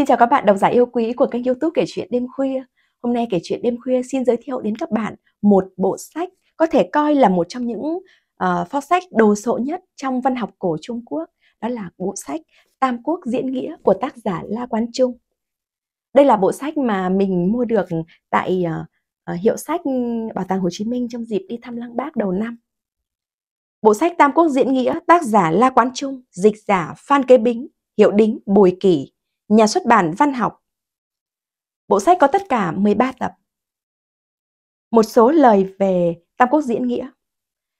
Xin chào các bạn độc giả yêu quý của kênh youtube Kể Chuyện Đêm Khuya. Hôm nay Kể Chuyện Đêm Khuya xin giới thiệu đến các bạn một bộ sách có thể coi là một trong những uh, sách đồ sộ nhất trong văn học cổ Trung Quốc. Đó là bộ sách Tam Quốc Diễn Nghĩa của tác giả La Quán Trung. Đây là bộ sách mà mình mua được tại uh, hiệu sách Bảo tàng Hồ Chí Minh trong dịp đi thăm Lăng Bác đầu năm. Bộ sách Tam Quốc Diễn Nghĩa tác giả La Quán Trung, dịch giả Phan Kế Bính, hiệu đính Bùi kỷ nhà xuất bản văn học. Bộ sách có tất cả 13 tập. Một số lời về Tam Quốc diễn nghĩa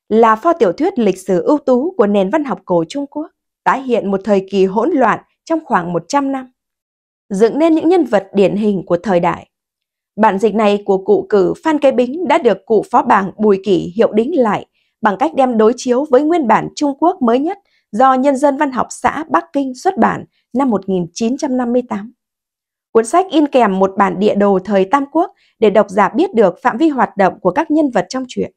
là pho tiểu thuyết lịch sử ưu tú của nền văn học cổ Trung Quốc, tái hiện một thời kỳ hỗn loạn trong khoảng 100 năm, dựng nên những nhân vật điển hình của thời đại. Bản dịch này của cụ cử Phan Kế Bính đã được cụ phó bảng Bùi Kỷ hiệu đính lại bằng cách đem đối chiếu với nguyên bản Trung Quốc mới nhất do Nhân dân Văn học xã Bắc Kinh xuất bản năm 1958. Cuốn sách in kèm một bản địa đồ thời Tam Quốc để độc giả biết được phạm vi hoạt động của các nhân vật trong truyện.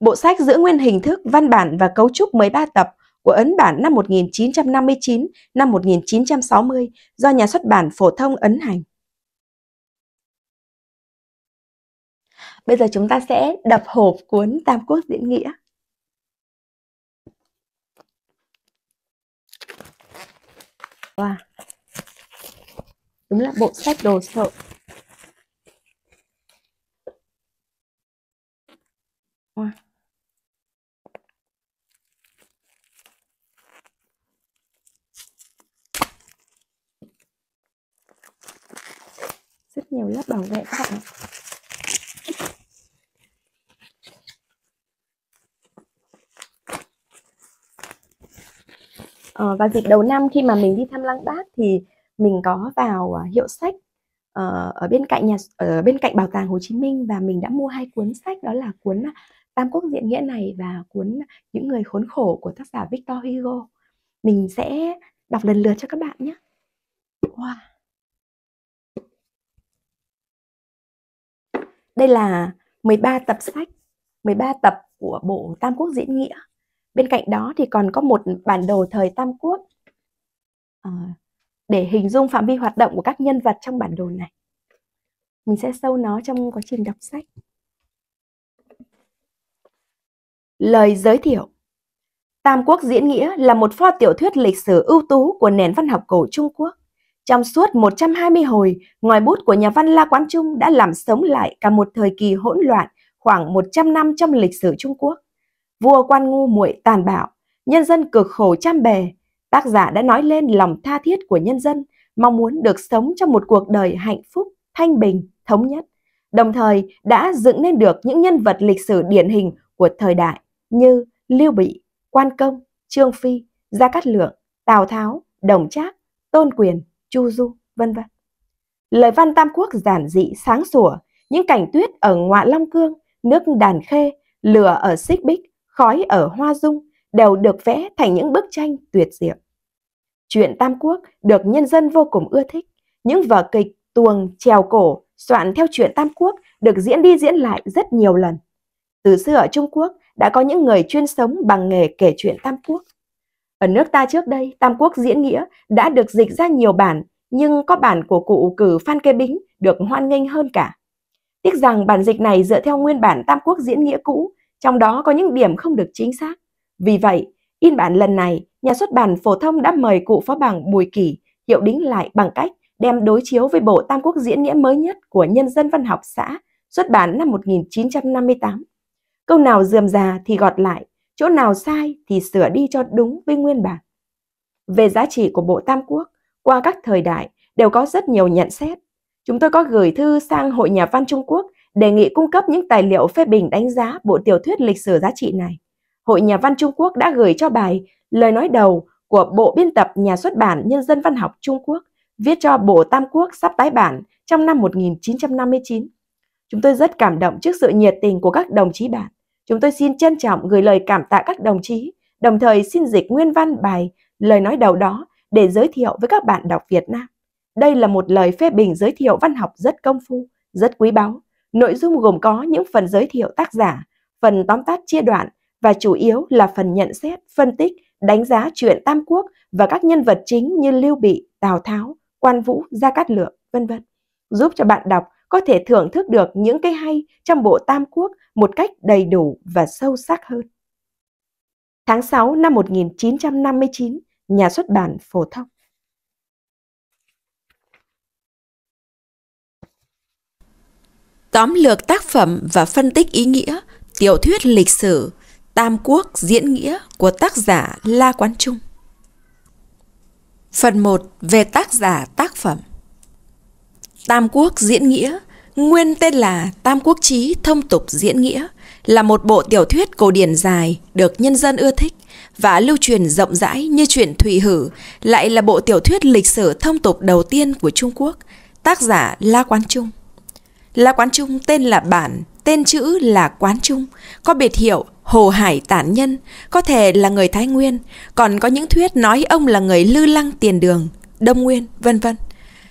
Bộ sách giữ nguyên hình thức, văn bản và cấu trúc 13 tập của ấn bản năm 1959 năm 1960 do nhà xuất bản phổ thông ấn hành. Bây giờ chúng ta sẽ đập hộp cuốn Tam Quốc Diễn Nghĩa. Wow. Đúng là bộ sách đồ sộ. Rất nhiều lớp bảo vệ các bạn. Ờ, và dịp đầu năm khi mà mình đi thăm lăng bác thì mình có vào uh, hiệu sách uh, ở bên cạnh nhà ở bên cạnh bảo tàng Hồ Chí Minh và mình đã mua hai cuốn sách đó là cuốn à, Tam Quốc Diễn Nghĩa này và cuốn Những Người Khốn Khổ của tác giả Victor Hugo. Mình sẽ đọc lần lượt cho các bạn nhé. Wow. Đây là 13 tập sách, 13 tập của bộ Tam Quốc Diễn Nghĩa Bên cạnh đó thì còn có một bản đồ thời Tam Quốc à, để hình dung phạm vi hoạt động của các nhân vật trong bản đồ này. Mình sẽ sâu nó trong quá trình đọc sách. Lời giới thiệu Tam Quốc diễn nghĩa là một pho tiểu thuyết lịch sử ưu tú của nền văn học cổ Trung Quốc. Trong suốt 120 hồi, ngoài bút của nhà văn La Quán Trung đã làm sống lại cả một thời kỳ hỗn loạn khoảng 100 năm trong lịch sử Trung Quốc vua quan ngu muội tàn bạo, nhân dân cực khổ trăm bề. Tác giả đã nói lên lòng tha thiết của nhân dân, mong muốn được sống trong một cuộc đời hạnh phúc, thanh bình, thống nhất. Đồng thời đã dựng nên được những nhân vật lịch sử điển hình của thời đại như Lưu Bị, Quan Công, Trương Phi, Gia Cát Lượng, Tào Tháo, Đồng Trác, Tôn Quyền, Chu Du, vân vân. Lời văn Tam Quốc giản dị sáng sủa, những cảnh tuyết ở ngọa Long Cương, nước Đàn Khê, lửa ở Xích Bích khói ở Hoa Dung đều được vẽ thành những bức tranh tuyệt diệu. Chuyện Tam Quốc được nhân dân vô cùng ưa thích. Những vở kịch tuồng, trèo cổ, soạn theo chuyện Tam Quốc được diễn đi diễn lại rất nhiều lần. Từ xưa ở Trung Quốc đã có những người chuyên sống bằng nghề kể chuyện Tam Quốc. Ở nước ta trước đây, Tam Quốc diễn nghĩa đã được dịch ra nhiều bản, nhưng có bản của cụ cử Phan Kê Bính được hoan nghênh hơn cả. Tiếc rằng bản dịch này dựa theo nguyên bản Tam Quốc diễn nghĩa cũ trong đó có những điểm không được chính xác. Vì vậy, in bản lần này, nhà xuất bản phổ thông đã mời cụ phó bảng Bùi Kỳ hiệu đính lại bằng cách đem đối chiếu với bộ Tam Quốc diễn nghĩa mới nhất của Nhân dân Văn học xã, xuất bản năm 1958. Câu nào dườm già thì gọt lại, chỗ nào sai thì sửa đi cho đúng với nguyên bản. Về giá trị của bộ Tam Quốc, qua các thời đại đều có rất nhiều nhận xét. Chúng tôi có gửi thư sang Hội Nhà văn Trung Quốc đề nghị cung cấp những tài liệu phê bình đánh giá bộ tiểu thuyết lịch sử giá trị này. Hội Nhà văn Trung Quốc đã gửi cho bài Lời nói đầu của Bộ Biên tập Nhà xuất bản Nhân dân Văn học Trung Quốc viết cho Bộ Tam Quốc sắp tái bản trong năm 1959. Chúng tôi rất cảm động trước sự nhiệt tình của các đồng chí bạn. Chúng tôi xin trân trọng gửi lời cảm tạ các đồng chí, đồng thời xin dịch nguyên văn bài Lời nói đầu đó để giới thiệu với các bạn đọc Việt Nam. Đây là một lời phê bình giới thiệu văn học rất công phu, rất quý báu Nội dung gồm có những phần giới thiệu tác giả, phần tóm tắt chia đoạn và chủ yếu là phần nhận xét, phân tích, đánh giá truyện Tam Quốc và các nhân vật chính như Lưu Bị, Tào Tháo, Quan Vũ, Gia Cát Lượng, vân vân, giúp cho bạn đọc có thể thưởng thức được những cái hay trong bộ Tam Quốc một cách đầy đủ và sâu sắc hơn. Tháng 6 năm 1959, nhà xuất bản phổ thông. tóm lược tác phẩm và phân tích ý nghĩa tiểu thuyết lịch sử Tam Quốc diễn nghĩa của tác giả La Quán Trung. Phần 1 về tác giả tác phẩm Tam Quốc diễn nghĩa nguyên tên là Tam Quốc Chí Thông Tục Diễn Nghĩa là một bộ tiểu thuyết cổ điển dài được nhân dân ưa thích và lưu truyền rộng rãi như truyện Thụy Hử lại là bộ tiểu thuyết lịch sử thông tục đầu tiên của Trung Quốc, tác giả La Quán Trung là Quán Trung tên là bản, tên chữ là Quán Trung, có biệt hiệu Hồ Hải Tản Nhân, có thể là người Thái Nguyên, còn có những thuyết nói ông là người Lư Lăng Tiền Đường, Đông Nguyên, vân vân.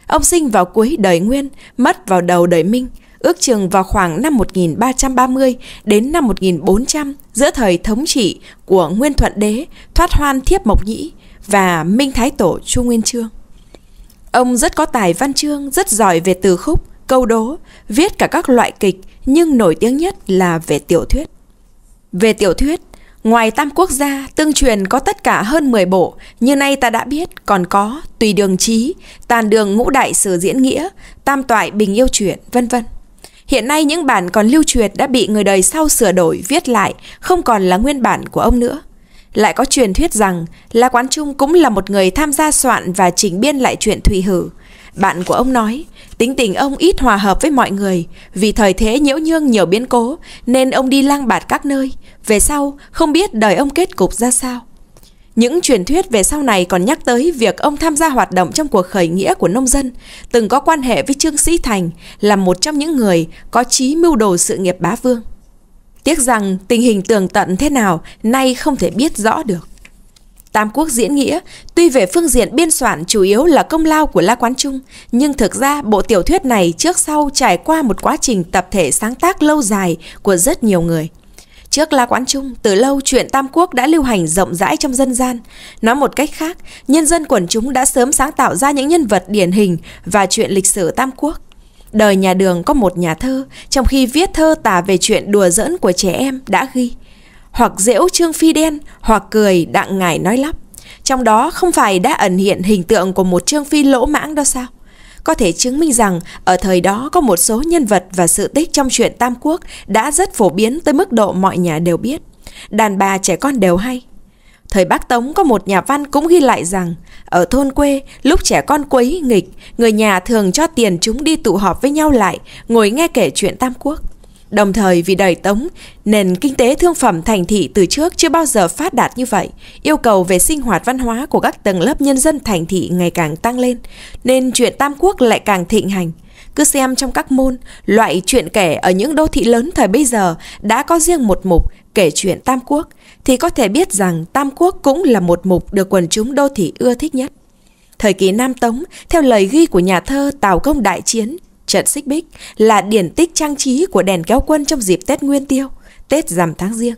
Ông sinh vào cuối đời Nguyên, mất vào đầu đời Minh, ước chừng vào khoảng năm 1330 đến năm 1400 giữa thời thống trị của Nguyên Thuận Đế, Thoát Hoan Thiếp Mộc Nhĩ và Minh Thái Tổ Chu Nguyên Chương. Ông rất có tài văn chương, rất giỏi về từ khúc, câu đố, viết cả các loại kịch nhưng nổi tiếng nhất là về tiểu thuyết. Về tiểu thuyết, ngoài Tam Quốc gia, tương truyền có tất cả hơn 10 bộ, như nay ta đã biết còn có Tùy Đường chí Tàn Đường Ngũ Đại Sử Diễn Nghĩa, Tam Toại Bình Yêu truyện vân vân. Hiện nay những bản còn lưu truyền đã bị người đời sau sửa đổi, viết lại, không còn là nguyên bản của ông nữa. Lại có truyền thuyết rằng La Quán Trung cũng là một người tham gia soạn và chỉnh biên lại chuyện Thủy Hử, bạn của ông nói, tính tình ông ít hòa hợp với mọi người, vì thời thế nhiễu nhương nhiều biến cố nên ông đi lang bạt các nơi, về sau không biết đời ông kết cục ra sao. Những truyền thuyết về sau này còn nhắc tới việc ông tham gia hoạt động trong cuộc khởi nghĩa của nông dân, từng có quan hệ với Trương Sĩ Thành là một trong những người có chí mưu đồ sự nghiệp bá vương. Tiếc rằng tình hình tường tận thế nào nay không thể biết rõ được. Tam Quốc diễn nghĩa, tuy về phương diện biên soạn chủ yếu là công lao của La Quán Trung, nhưng thực ra bộ tiểu thuyết này trước sau trải qua một quá trình tập thể sáng tác lâu dài của rất nhiều người. Trước La Quán Trung, từ lâu chuyện Tam Quốc đã lưu hành rộng rãi trong dân gian. Nói một cách khác, nhân dân quần chúng đã sớm sáng tạo ra những nhân vật điển hình và chuyện lịch sử Tam Quốc. Đời nhà đường có một nhà thơ, trong khi viết thơ tả về chuyện đùa giỡn của trẻ em đã ghi – hoặc dễu Trương Phi đen, hoặc cười đặng ngài nói lắp. Trong đó không phải đã ẩn hiện hình tượng của một Trương Phi lỗ mãng đó sao? Có thể chứng minh rằng ở thời đó có một số nhân vật và sự tích trong truyện Tam Quốc đã rất phổ biến tới mức độ mọi nhà đều biết. Đàn bà trẻ con đều hay. Thời Bắc Tống có một nhà văn cũng ghi lại rằng ở thôn quê lúc trẻ con quấy nghịch, người nhà thường cho tiền chúng đi tụ họp với nhau lại, ngồi nghe kể chuyện Tam Quốc. Đồng thời vì đời Tống, nền kinh tế thương phẩm thành thị từ trước chưa bao giờ phát đạt như vậy. Yêu cầu về sinh hoạt văn hóa của các tầng lớp nhân dân thành thị ngày càng tăng lên, nên chuyện Tam Quốc lại càng thịnh hành. Cứ xem trong các môn, loại chuyện kể ở những đô thị lớn thời bây giờ đã có riêng một mục kể chuyện Tam Quốc, thì có thể biết rằng Tam Quốc cũng là một mục được quần chúng đô thị ưa thích nhất. Thời kỳ Nam Tống, theo lời ghi của nhà thơ Tào Công Đại Chiến, Trận xích bích là điển tích trang trí của đèn kéo quân trong dịp Tết Nguyên Tiêu, Tết rằm tháng riêng.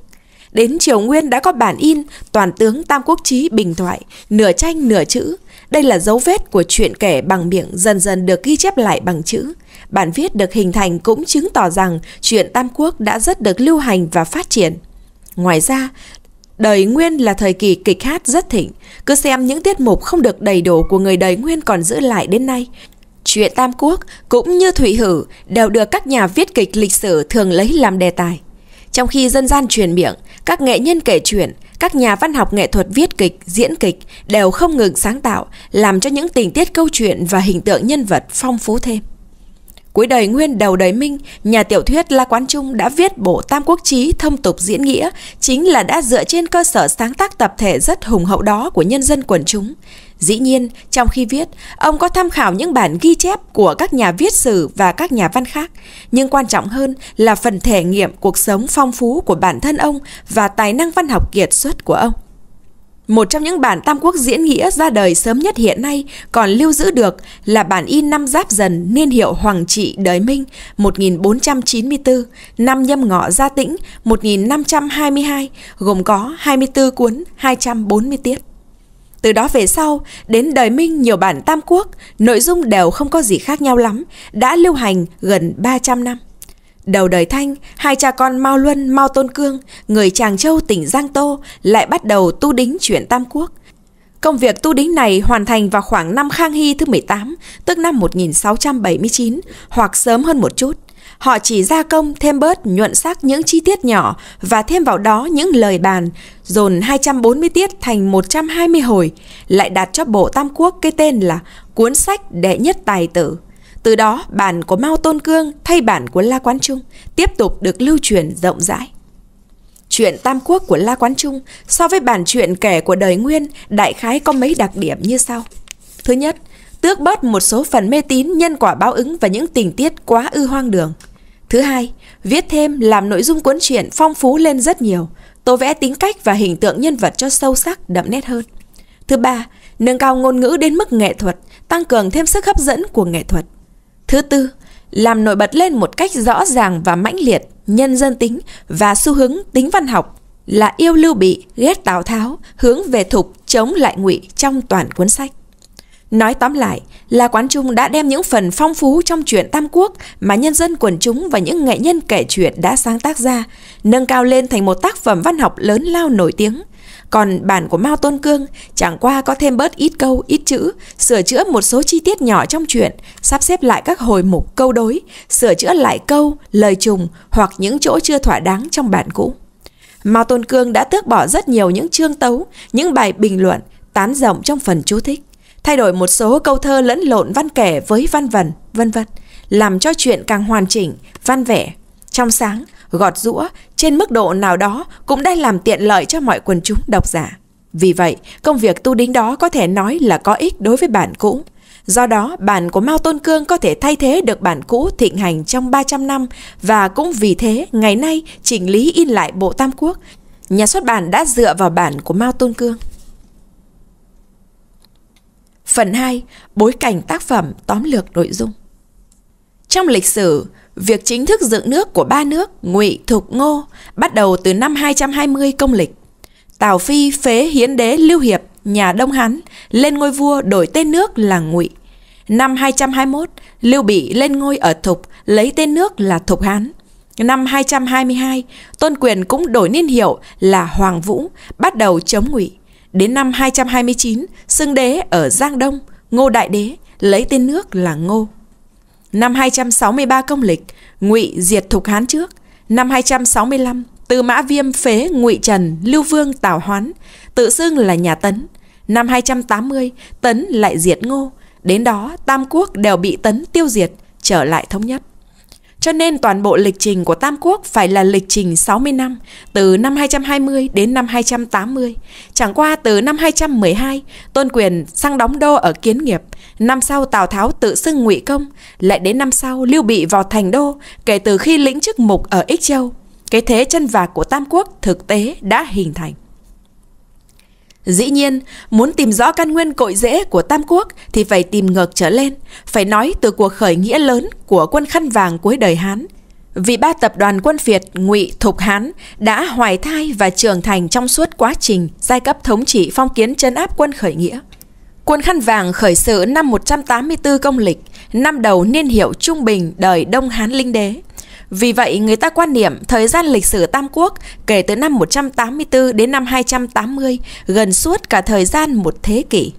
Đến triều Nguyên đã có bản in toàn tướng Tam Quốc Chí Bình Thoại, nửa tranh nửa chữ. Đây là dấu vết của chuyện kể bằng miệng dần dần được ghi chép lại bằng chữ. Bản viết được hình thành cũng chứng tỏ rằng chuyện Tam Quốc đã rất được lưu hành và phát triển. Ngoài ra, Đời Nguyên là thời kỳ kịch hát rất thịnh, cứ xem những tiết mục không được đầy đủ của người đời Nguyên còn giữ lại đến nay, Chuyện Tam Quốc cũng như Thủy Hử đều được các nhà viết kịch lịch sử thường lấy làm đề tài. Trong khi dân gian truyền miệng, các nghệ nhân kể chuyện, các nhà văn học nghệ thuật viết kịch, diễn kịch đều không ngừng sáng tạo, làm cho những tình tiết câu chuyện và hình tượng nhân vật phong phú thêm. Cuối đời Nguyên đầu đời Minh, nhà tiểu thuyết La Quán Trung đã viết bộ Tam Quốc Chí thông tục diễn nghĩa, chính là đã dựa trên cơ sở sáng tác tập thể rất hùng hậu đó của nhân dân quần chúng. Dĩ nhiên, trong khi viết, ông có tham khảo những bản ghi chép của các nhà viết sử và các nhà văn khác, nhưng quan trọng hơn là phần thể nghiệm cuộc sống phong phú của bản thân ông và tài năng văn học kiệt xuất của ông. Một trong những bản Tam Quốc diễn nghĩa ra đời sớm nhất hiện nay còn lưu giữ được là bản in năm Giáp Dần niên hiệu Hoàng Trị đời Minh 1494, năm Nhâm Ngọ Gia Tĩnh 1522, gồm có 24 cuốn, 240 tiết. Từ đó về sau, đến đời Minh nhiều bản Tam Quốc, nội dung đều không có gì khác nhau lắm, đã lưu hành gần 300 năm. Đầu đời Thanh, hai cha con Mao Luân, Mao Tôn Cương, người Tràng Châu tỉnh Giang Tô lại bắt đầu tu đính chuyển Tam Quốc. Công việc tu đính này hoàn thành vào khoảng năm Khang Hy thứ 18, tức năm 1679, hoặc sớm hơn một chút – Họ chỉ gia công thêm bớt nhuận sắc những chi tiết nhỏ và thêm vào đó những lời bàn, dồn 240 tiết thành 120 hồi, lại đặt cho bộ Tam Quốc cái tên là cuốn sách đệ nhất tài tử. Từ đó, bản của Mao Tôn Cương thay bản của La Quán Trung tiếp tục được lưu truyền rộng rãi. Chuyện Tam Quốc của La Quán Trung so với bản chuyện kể của đời Nguyên đại khái có mấy đặc điểm như sau. Thứ nhất, tước bớt một số phần mê tín nhân quả báo ứng và những tình tiết quá ư hoang đường – Thứ hai, viết thêm làm nội dung cuốn truyện phong phú lên rất nhiều. Tô vẽ tính cách và hình tượng nhân vật cho sâu sắc, đậm nét hơn. Thứ ba, nâng cao ngôn ngữ đến mức nghệ thuật, tăng cường thêm sức hấp dẫn của nghệ thuật. Thứ tư, làm nổi bật lên một cách rõ ràng và mãnh liệt, nhân dân tính và xu hướng tính văn học là yêu lưu bị, ghét tào tháo, hướng về thục, chống lại ngụy trong toàn cuốn sách. Nói tóm lại là Quán Trung đã đem những phần phong phú trong truyện Tam Quốc mà nhân dân quần chúng và những nghệ nhân kể chuyện đã sáng tác ra, nâng cao lên thành một tác phẩm văn học lớn lao nổi tiếng. Còn bản của Mao Tôn Cương chẳng qua có thêm bớt ít câu, ít chữ, sửa chữa một số chi tiết nhỏ trong truyện, sắp xếp lại các hồi mục câu đối, sửa chữa lại câu, lời trùng hoặc những chỗ chưa thỏa đáng trong bản cũ. Mao Tôn Cương đã tước bỏ rất nhiều những chương tấu, những bài bình luận, tán rộng trong phần chú thích thay đổi một số câu thơ lẫn lộn văn kể với văn vần, vân vân, làm cho chuyện càng hoàn chỉnh, văn vẻ, trong sáng, gọt rũa, trên mức độ nào đó cũng đã làm tiện lợi cho mọi quần chúng độc giả. Vì vậy, công việc tu đính đó có thể nói là có ích đối với bản cũ. Do đó, bản của Mao Tôn Cương có thể thay thế được bản cũ thịnh hành trong 300 năm và cũng vì thế, ngày nay, chỉnh lý in lại Bộ Tam Quốc, nhà xuất bản đã dựa vào bản của Mao Tôn Cương. Phần 2. Bối cảnh tác phẩm tóm lược nội dung Trong lịch sử, việc chính thức dựng nước của ba nước Ngụy, Thục, Ngô bắt đầu từ năm 220 công lịch. Tào Phi phế hiến đế Lưu Hiệp, nhà Đông Hán, lên ngôi vua đổi tên nước là Ngụy. Năm 221, Lưu Bị lên ngôi ở Thục, lấy tên nước là Thục Hán. Năm 222, Tôn Quyền cũng đổi niên hiệu là Hoàng Vũ, bắt đầu chống Ngụy. Đến năm 229, xưng đế ở Giang Đông, Ngô Đại Đế lấy tên nước là Ngô. Năm 263 công lịch, Ngụy diệt thục Hán trước. Năm 265, Tư Mã Viêm phế Ngụy Trần, Lưu Vương Tào Hoán, tự xưng là nhà Tấn. Năm 280, Tấn lại diệt Ngô. Đến đó, Tam Quốc đều bị Tấn tiêu diệt, trở lại thống nhất. Cho nên toàn bộ lịch trình của Tam Quốc phải là lịch trình 60 năm, từ năm 220 đến năm 280. Chẳng qua từ năm 212, Tôn Quyền sang đóng đô ở Kiến Nghiệp. Năm sau Tào Tháo tự xưng ngụy công, lại đến năm sau Lưu Bị vào thành đô kể từ khi lĩnh chức mục ở Ích Châu. Cái thế chân vạc của Tam Quốc thực tế đã hình thành. Dĩ nhiên, muốn tìm rõ căn nguyên cội rễ của Tam Quốc thì phải tìm ngược trở lên, phải nói từ cuộc khởi nghĩa lớn của quân khăn vàng cuối đời Hán. Vì ba tập đoàn quân Việt, Ngụy, Thục Hán đã hoài thai và trưởng thành trong suốt quá trình giai cấp thống trị phong kiến chấn áp quân khởi nghĩa. Quân khăn vàng khởi sự năm 184 công lịch, năm đầu niên hiệu trung bình đời Đông Hán Linh Đế. Vì vậy, người ta quan niệm thời gian lịch sử Tam Quốc kể từ năm 184 đến năm 280 gần suốt cả thời gian một thế kỷ.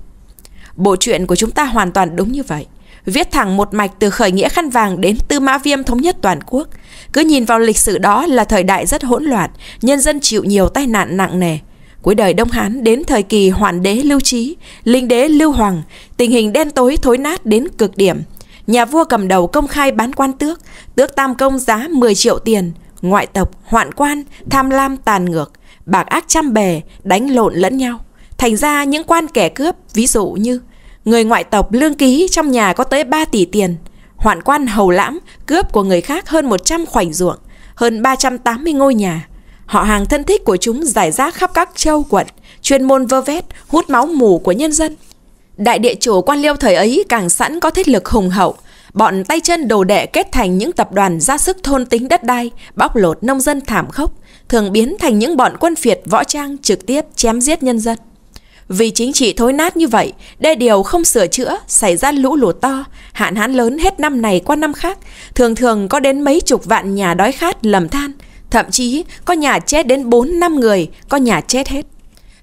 Bộ truyện của chúng ta hoàn toàn đúng như vậy. Viết thẳng một mạch từ khởi nghĩa khăn vàng đến tư mã viêm thống nhất toàn quốc. Cứ nhìn vào lịch sử đó là thời đại rất hỗn loạn, nhân dân chịu nhiều tai nạn nặng nề. Cuối đời Đông Hán đến thời kỳ hoàn đế Lưu Trí, linh đế Lưu Hoàng, tình hình đen tối thối nát đến cực điểm – nhà vua cầm đầu công khai bán quan tước, tước tam công giá 10 triệu tiền, ngoại tộc, hoạn quan, tham lam tàn ngược, bạc ác trăm bề, đánh lộn lẫn nhau. Thành ra những quan kẻ cướp, ví dụ như người ngoại tộc lương ký trong nhà có tới 3 tỷ tiền, hoạn quan hầu lãm, cướp của người khác hơn 100 khoảnh ruộng, hơn 380 ngôi nhà. Họ hàng thân thích của chúng giải rác khắp các châu quận, chuyên môn vơ vét, hút máu mù của nhân dân. Đại địa chủ quan liêu thời ấy càng sẵn có thế lực hùng hậu, bọn tay chân đồ đệ kết thành những tập đoàn ra sức thôn tính đất đai, bóc lột nông dân thảm khốc, thường biến thành những bọn quân phiệt võ trang trực tiếp chém giết nhân dân. Vì chính trị thối nát như vậy, đê điều không sửa chữa, xảy ra lũ lụt to, hạn hán lớn hết năm này qua năm khác, thường thường có đến mấy chục vạn nhà đói khát lầm than, thậm chí có nhà chết đến 4 năm người, có nhà chết hết.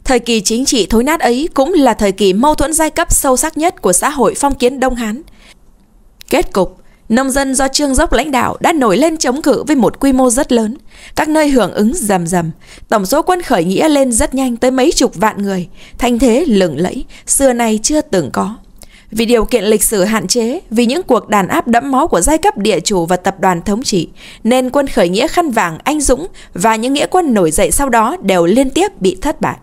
Thời kỳ chính trị thối nát ấy cũng là thời kỳ mâu thuẫn giai cấp sâu sắc nhất của xã hội phong kiến Đông Hán. Kết cục, nông dân do Trương Dốc lãnh đạo đã nổi lên chống cự với một quy mô rất lớn. Các nơi hưởng ứng rầm rầm, tổng số quân khởi nghĩa lên rất nhanh tới mấy chục vạn người, thanh thế lừng lẫy, xưa nay chưa từng có. Vì điều kiện lịch sử hạn chế, vì những cuộc đàn áp đẫm máu của giai cấp địa chủ và tập đoàn thống trị, nên quân khởi nghĩa khăn vàng anh dũng và những nghĩa quân nổi dậy sau đó đều liên tiếp bị thất bại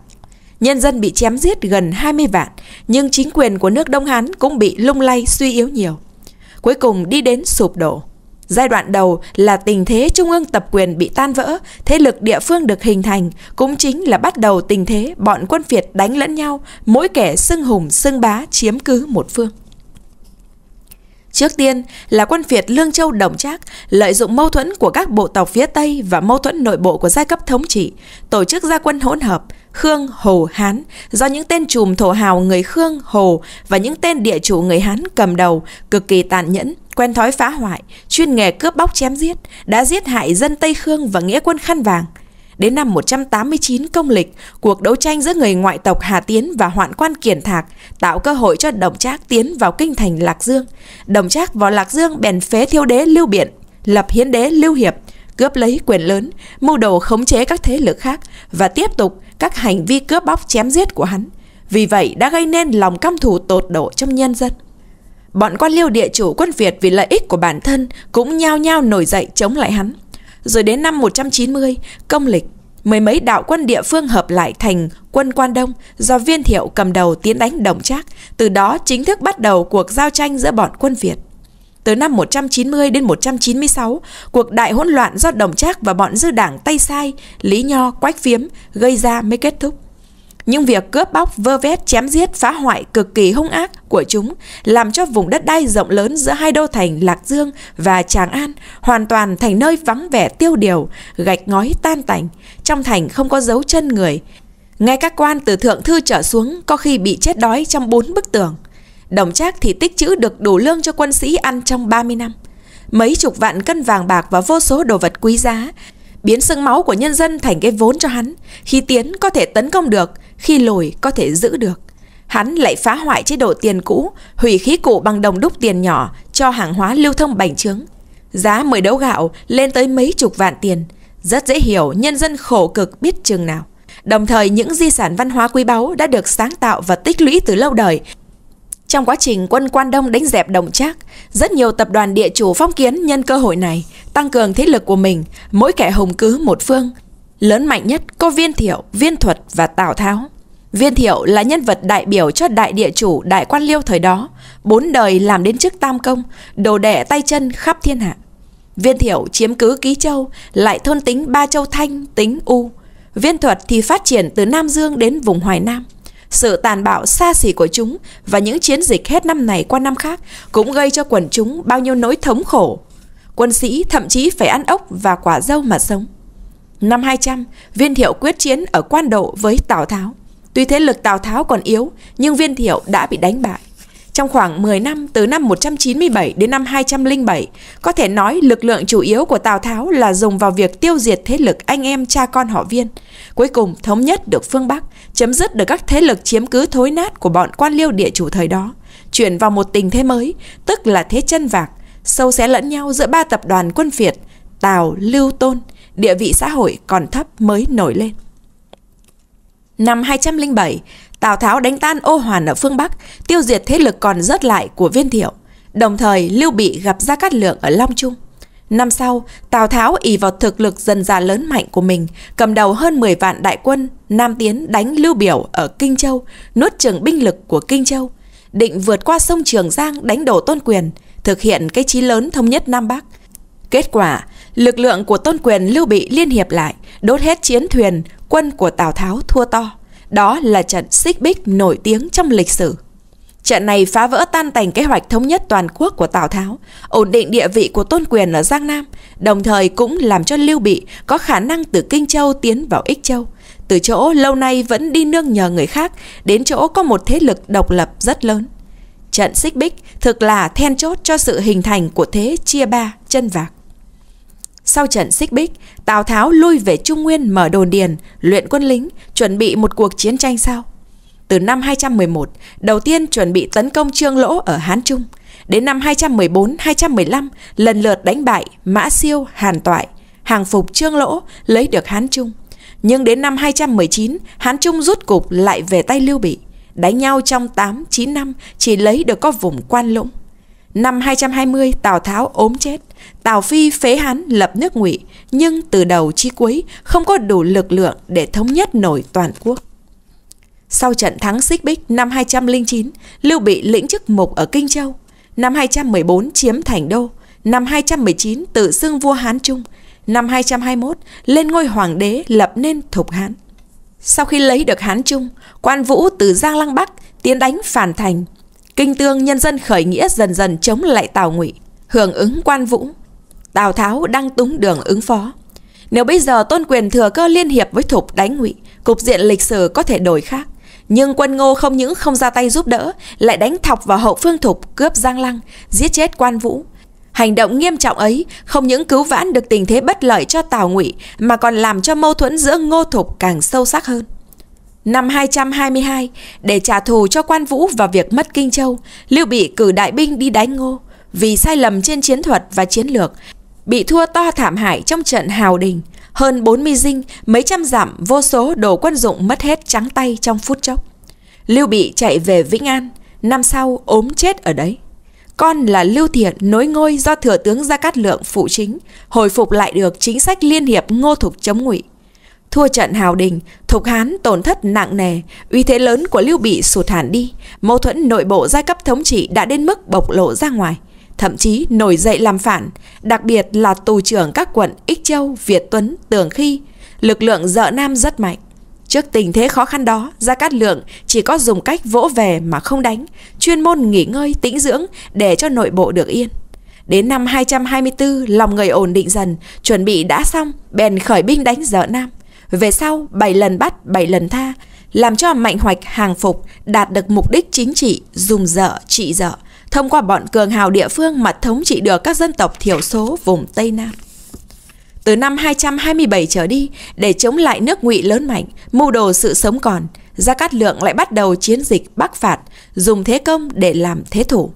nhân dân bị chém giết gần 20 vạn, nhưng chính quyền của nước Đông Hán cũng bị lung lay suy yếu nhiều. Cuối cùng đi đến sụp đổ. Giai đoạn đầu là tình thế trung ương tập quyền bị tan vỡ, thế lực địa phương được hình thành, cũng chính là bắt đầu tình thế bọn quân phiệt đánh lẫn nhau, mỗi kẻ xưng hùng xưng bá chiếm cứ một phương. Trước tiên là quân phiệt Lương Châu Đồng Trác lợi dụng mâu thuẫn của các bộ tộc phía Tây và mâu thuẫn nội bộ của giai cấp thống trị, tổ chức gia quân hỗn hợp, Khương Hồ Hán do những tên chùm thổ hào người Khương Hồ và những tên địa chủ người Hán cầm đầu cực kỳ tàn nhẫn, quen thói phá hoại, chuyên nghề cướp bóc chém giết, đã giết hại dân Tây Khương và nghĩa quân khăn vàng. Đến năm 189 công lịch, cuộc đấu tranh giữa người ngoại tộc Hà Tiến và hoạn quan Kiển Thạc tạo cơ hội cho Đồng Trác tiến vào kinh thành Lạc Dương. Đồng Trác vào Lạc Dương bèn phế Thiêu đế Lưu Biện, lập hiến đế Lưu Hiệp, cướp lấy quyền lớn, mưu đồ khống chế các thế lực khác và tiếp tục các hành vi cướp bóc chém giết của hắn, vì vậy đã gây nên lòng căm thù tột độ trong nhân dân. Bọn quan liêu địa chủ quân Việt vì lợi ích của bản thân cũng nhao nhao nổi dậy chống lại hắn. Rồi đến năm 190, công lịch, mười mấy đạo quân địa phương hợp lại thành quân Quan Đông do viên thiệu cầm đầu tiến đánh Đồng Trác, từ đó chính thức bắt đầu cuộc giao tranh giữa bọn quân Việt tới năm 190 đến 196, cuộc đại hỗn loạn do Đồng Trác và bọn dư đảng Tây Sai, Lý Nho, Quách Phiếm gây ra mới kết thúc. Nhưng việc cướp bóc, vơ vét, chém giết, phá hoại cực kỳ hung ác của chúng làm cho vùng đất đai rộng lớn giữa hai đô thành Lạc Dương và Tràng An hoàn toàn thành nơi vắng vẻ tiêu điều, gạch ngói tan tành. Trong thành không có dấu chân người. Ngay các quan từ thượng thư trở xuống có khi bị chết đói trong bốn bức tường. Đồng Trác thì tích chữ được đủ lương cho quân sĩ ăn trong 30 năm. Mấy chục vạn cân vàng bạc và vô số đồ vật quý giá, biến xương máu của nhân dân thành cái vốn cho hắn. Khi tiến có thể tấn công được, khi lùi có thể giữ được. Hắn lại phá hoại chế độ tiền cũ, hủy khí cụ bằng đồng đúc tiền nhỏ cho hàng hóa lưu thông bành trướng. Giá 10 đấu gạo lên tới mấy chục vạn tiền. Rất dễ hiểu nhân dân khổ cực biết chừng nào. Đồng thời những di sản văn hóa quý báu đã được sáng tạo và tích lũy từ lâu đời trong quá trình quân Quan Đông đánh dẹp Đồng Trác, rất nhiều tập đoàn địa chủ phong kiến nhân cơ hội này tăng cường thế lực của mình, mỗi kẻ hùng cứ một phương. Lớn mạnh nhất có Viên Thiệu, Viên Thuật và Tào Tháo. Viên Thiệu là nhân vật đại biểu cho đại địa chủ đại quan liêu thời đó, bốn đời làm đến chức tam công, đồ đẻ tay chân khắp thiên hạ. Viên Thiệu chiếm cứ Ký Châu, lại thôn tính Ba Châu Thanh, tính U. Viên Thuật thì phát triển từ Nam Dương đến vùng Hoài Nam – sự tàn bạo xa xỉ của chúng và những chiến dịch hết năm này qua năm khác cũng gây cho quần chúng bao nhiêu nỗi thống khổ. Quân sĩ thậm chí phải ăn ốc và quả dâu mà sống. Năm 200, viên thiệu quyết chiến ở quan độ với Tào Tháo. Tuy thế lực Tào Tháo còn yếu, nhưng viên thiệu đã bị đánh bại. Trong khoảng 10 năm từ năm 197 đến năm 207, có thể nói lực lượng chủ yếu của Tào Tháo là dùng vào việc tiêu diệt thế lực anh em cha con họ viên, cuối cùng thống nhất được phương Bắc, chấm dứt được các thế lực chiếm cứ thối nát của bọn quan liêu địa chủ thời đó, chuyển vào một tình thế mới, tức là thế chân vạc, sâu xé lẫn nhau giữa ba tập đoàn quân phiệt Tào, Lưu, Tôn, địa vị xã hội còn thấp mới nổi lên. Năm 207, Tào Tháo đánh tan ô hoàn ở phương Bắc, tiêu diệt thế lực còn rớt lại của viên thiệu. Đồng thời, Lưu Bị gặp Gia Cát Lượng ở Long Trung. Năm sau, Tào Tháo ỷ vào thực lực dần già lớn mạnh của mình, cầm đầu hơn 10 vạn đại quân, Nam Tiến đánh Lưu Biểu ở Kinh Châu, nuốt trường binh lực của Kinh Châu, định vượt qua sông Trường Giang đánh đổ Tôn Quyền, thực hiện cái chí lớn thống nhất Nam Bắc. Kết quả, lực lượng của Tôn Quyền Lưu Bị liên hiệp lại, đốt hết chiến thuyền, quân của Tào Tháo thua to. Đó là trận xích bích nổi tiếng trong lịch sử. Trận này phá vỡ tan tành kế hoạch thống nhất toàn quốc của Tào Tháo, ổn định địa vị của tôn quyền ở Giang Nam, đồng thời cũng làm cho Lưu Bị có khả năng từ Kinh Châu tiến vào Ích Châu. Từ chỗ lâu nay vẫn đi nương nhờ người khác, đến chỗ có một thế lực độc lập rất lớn. Trận xích bích thực là then chốt cho sự hình thành của thế chia ba chân vạc. Sau trận xích bích, Tào Tháo lui về Trung Nguyên mở đồn điền, luyện quân lính, chuẩn bị một cuộc chiến tranh sau. Từ năm 211, đầu tiên chuẩn bị tấn công Trương Lỗ ở Hán Trung. Đến năm 214-215, lần lượt đánh bại Mã Siêu, Hàn Toại, hàng phục Trương Lỗ, lấy được Hán Trung. Nhưng đến năm 219, Hán Trung rút cục lại về tay Lưu Bị. Đánh nhau trong 8-9 năm, chỉ lấy được có vùng quan lũng. Năm 220, Tào Tháo ốm chết. Tào Phi phế Hán lập nước ngụy, nhưng từ đầu chi cuối không có đủ lực lượng để thống nhất nổi toàn quốc. Sau trận thắng Xích Bích năm 209, Lưu Bị lĩnh chức mục ở Kinh Châu. Năm 214 chiếm Thành Đô. Năm 219 tự xưng vua Hán Trung. Năm 221 lên ngôi hoàng đế lập nên Thục Hán. Sau khi lấy được Hán Trung, quan vũ từ Giang Lăng Bắc tiến đánh phản thành. Kinh tương nhân dân khởi nghĩa dần dần chống lại Tào Ngụy, hưởng ứng quan vũ. Tào Tháo đang túng đường ứng phó. Nếu bây giờ tôn quyền thừa cơ liên hiệp với Thục đánh Ngụy, cục diện lịch sử có thể đổi khác. Nhưng quân ngô không những không ra tay giúp đỡ, lại đánh thọc vào hậu phương thục cướp Giang Lăng, giết chết quan vũ. Hành động nghiêm trọng ấy không những cứu vãn được tình thế bất lợi cho Tào Ngụy mà còn làm cho mâu thuẫn giữa Ngô Thục càng sâu sắc hơn. Năm 222, để trả thù cho quan vũ và việc mất Kinh Châu, Lưu Bị cử đại binh đi đánh Ngô. Vì sai lầm trên chiến thuật và chiến lược, bị thua to thảm hại trong trận Hào Đình – hơn 40 dinh, mấy trăm dặm vô số đồ quân dụng mất hết trắng tay trong phút chốc. Lưu Bị chạy về Vĩnh An, năm sau ốm chết ở đấy. Con là Lưu Thiện nối ngôi do Thừa tướng Gia Cát Lượng phụ chính, hồi phục lại được chính sách liên hiệp ngô thục chống ngụy. Thua trận Hào Đình, Thục Hán tổn thất nặng nề, uy thế lớn của Lưu Bị sụt hẳn đi, mâu thuẫn nội bộ giai cấp thống trị đã đến mức bộc lộ ra ngoài thậm chí nổi dậy làm phản, đặc biệt là tù trưởng các quận Ích Châu, Việt Tuấn, Tường Khi. Lực lượng dợ Nam rất mạnh. Trước tình thế khó khăn đó, Gia Cát Lượng chỉ có dùng cách vỗ về mà không đánh, chuyên môn nghỉ ngơi tĩnh dưỡng để cho nội bộ được yên. Đến năm 224, lòng người ổn định dần, chuẩn bị đã xong, bèn khởi binh đánh dợ Nam. Về sau, 7 lần bắt, 7 lần tha, làm cho Mạnh Hoạch hàng phục đạt được mục đích chính trị, dùng dợ, trị dợ, thông qua bọn cường hào địa phương mà thống trị được các dân tộc thiểu số vùng Tây Nam. Từ năm 227 trở đi, để chống lại nước ngụy lớn mạnh, mưu đồ sự sống còn, Gia Cát Lượng lại bắt đầu chiến dịch bắc phạt, dùng thế công để làm thế thủ.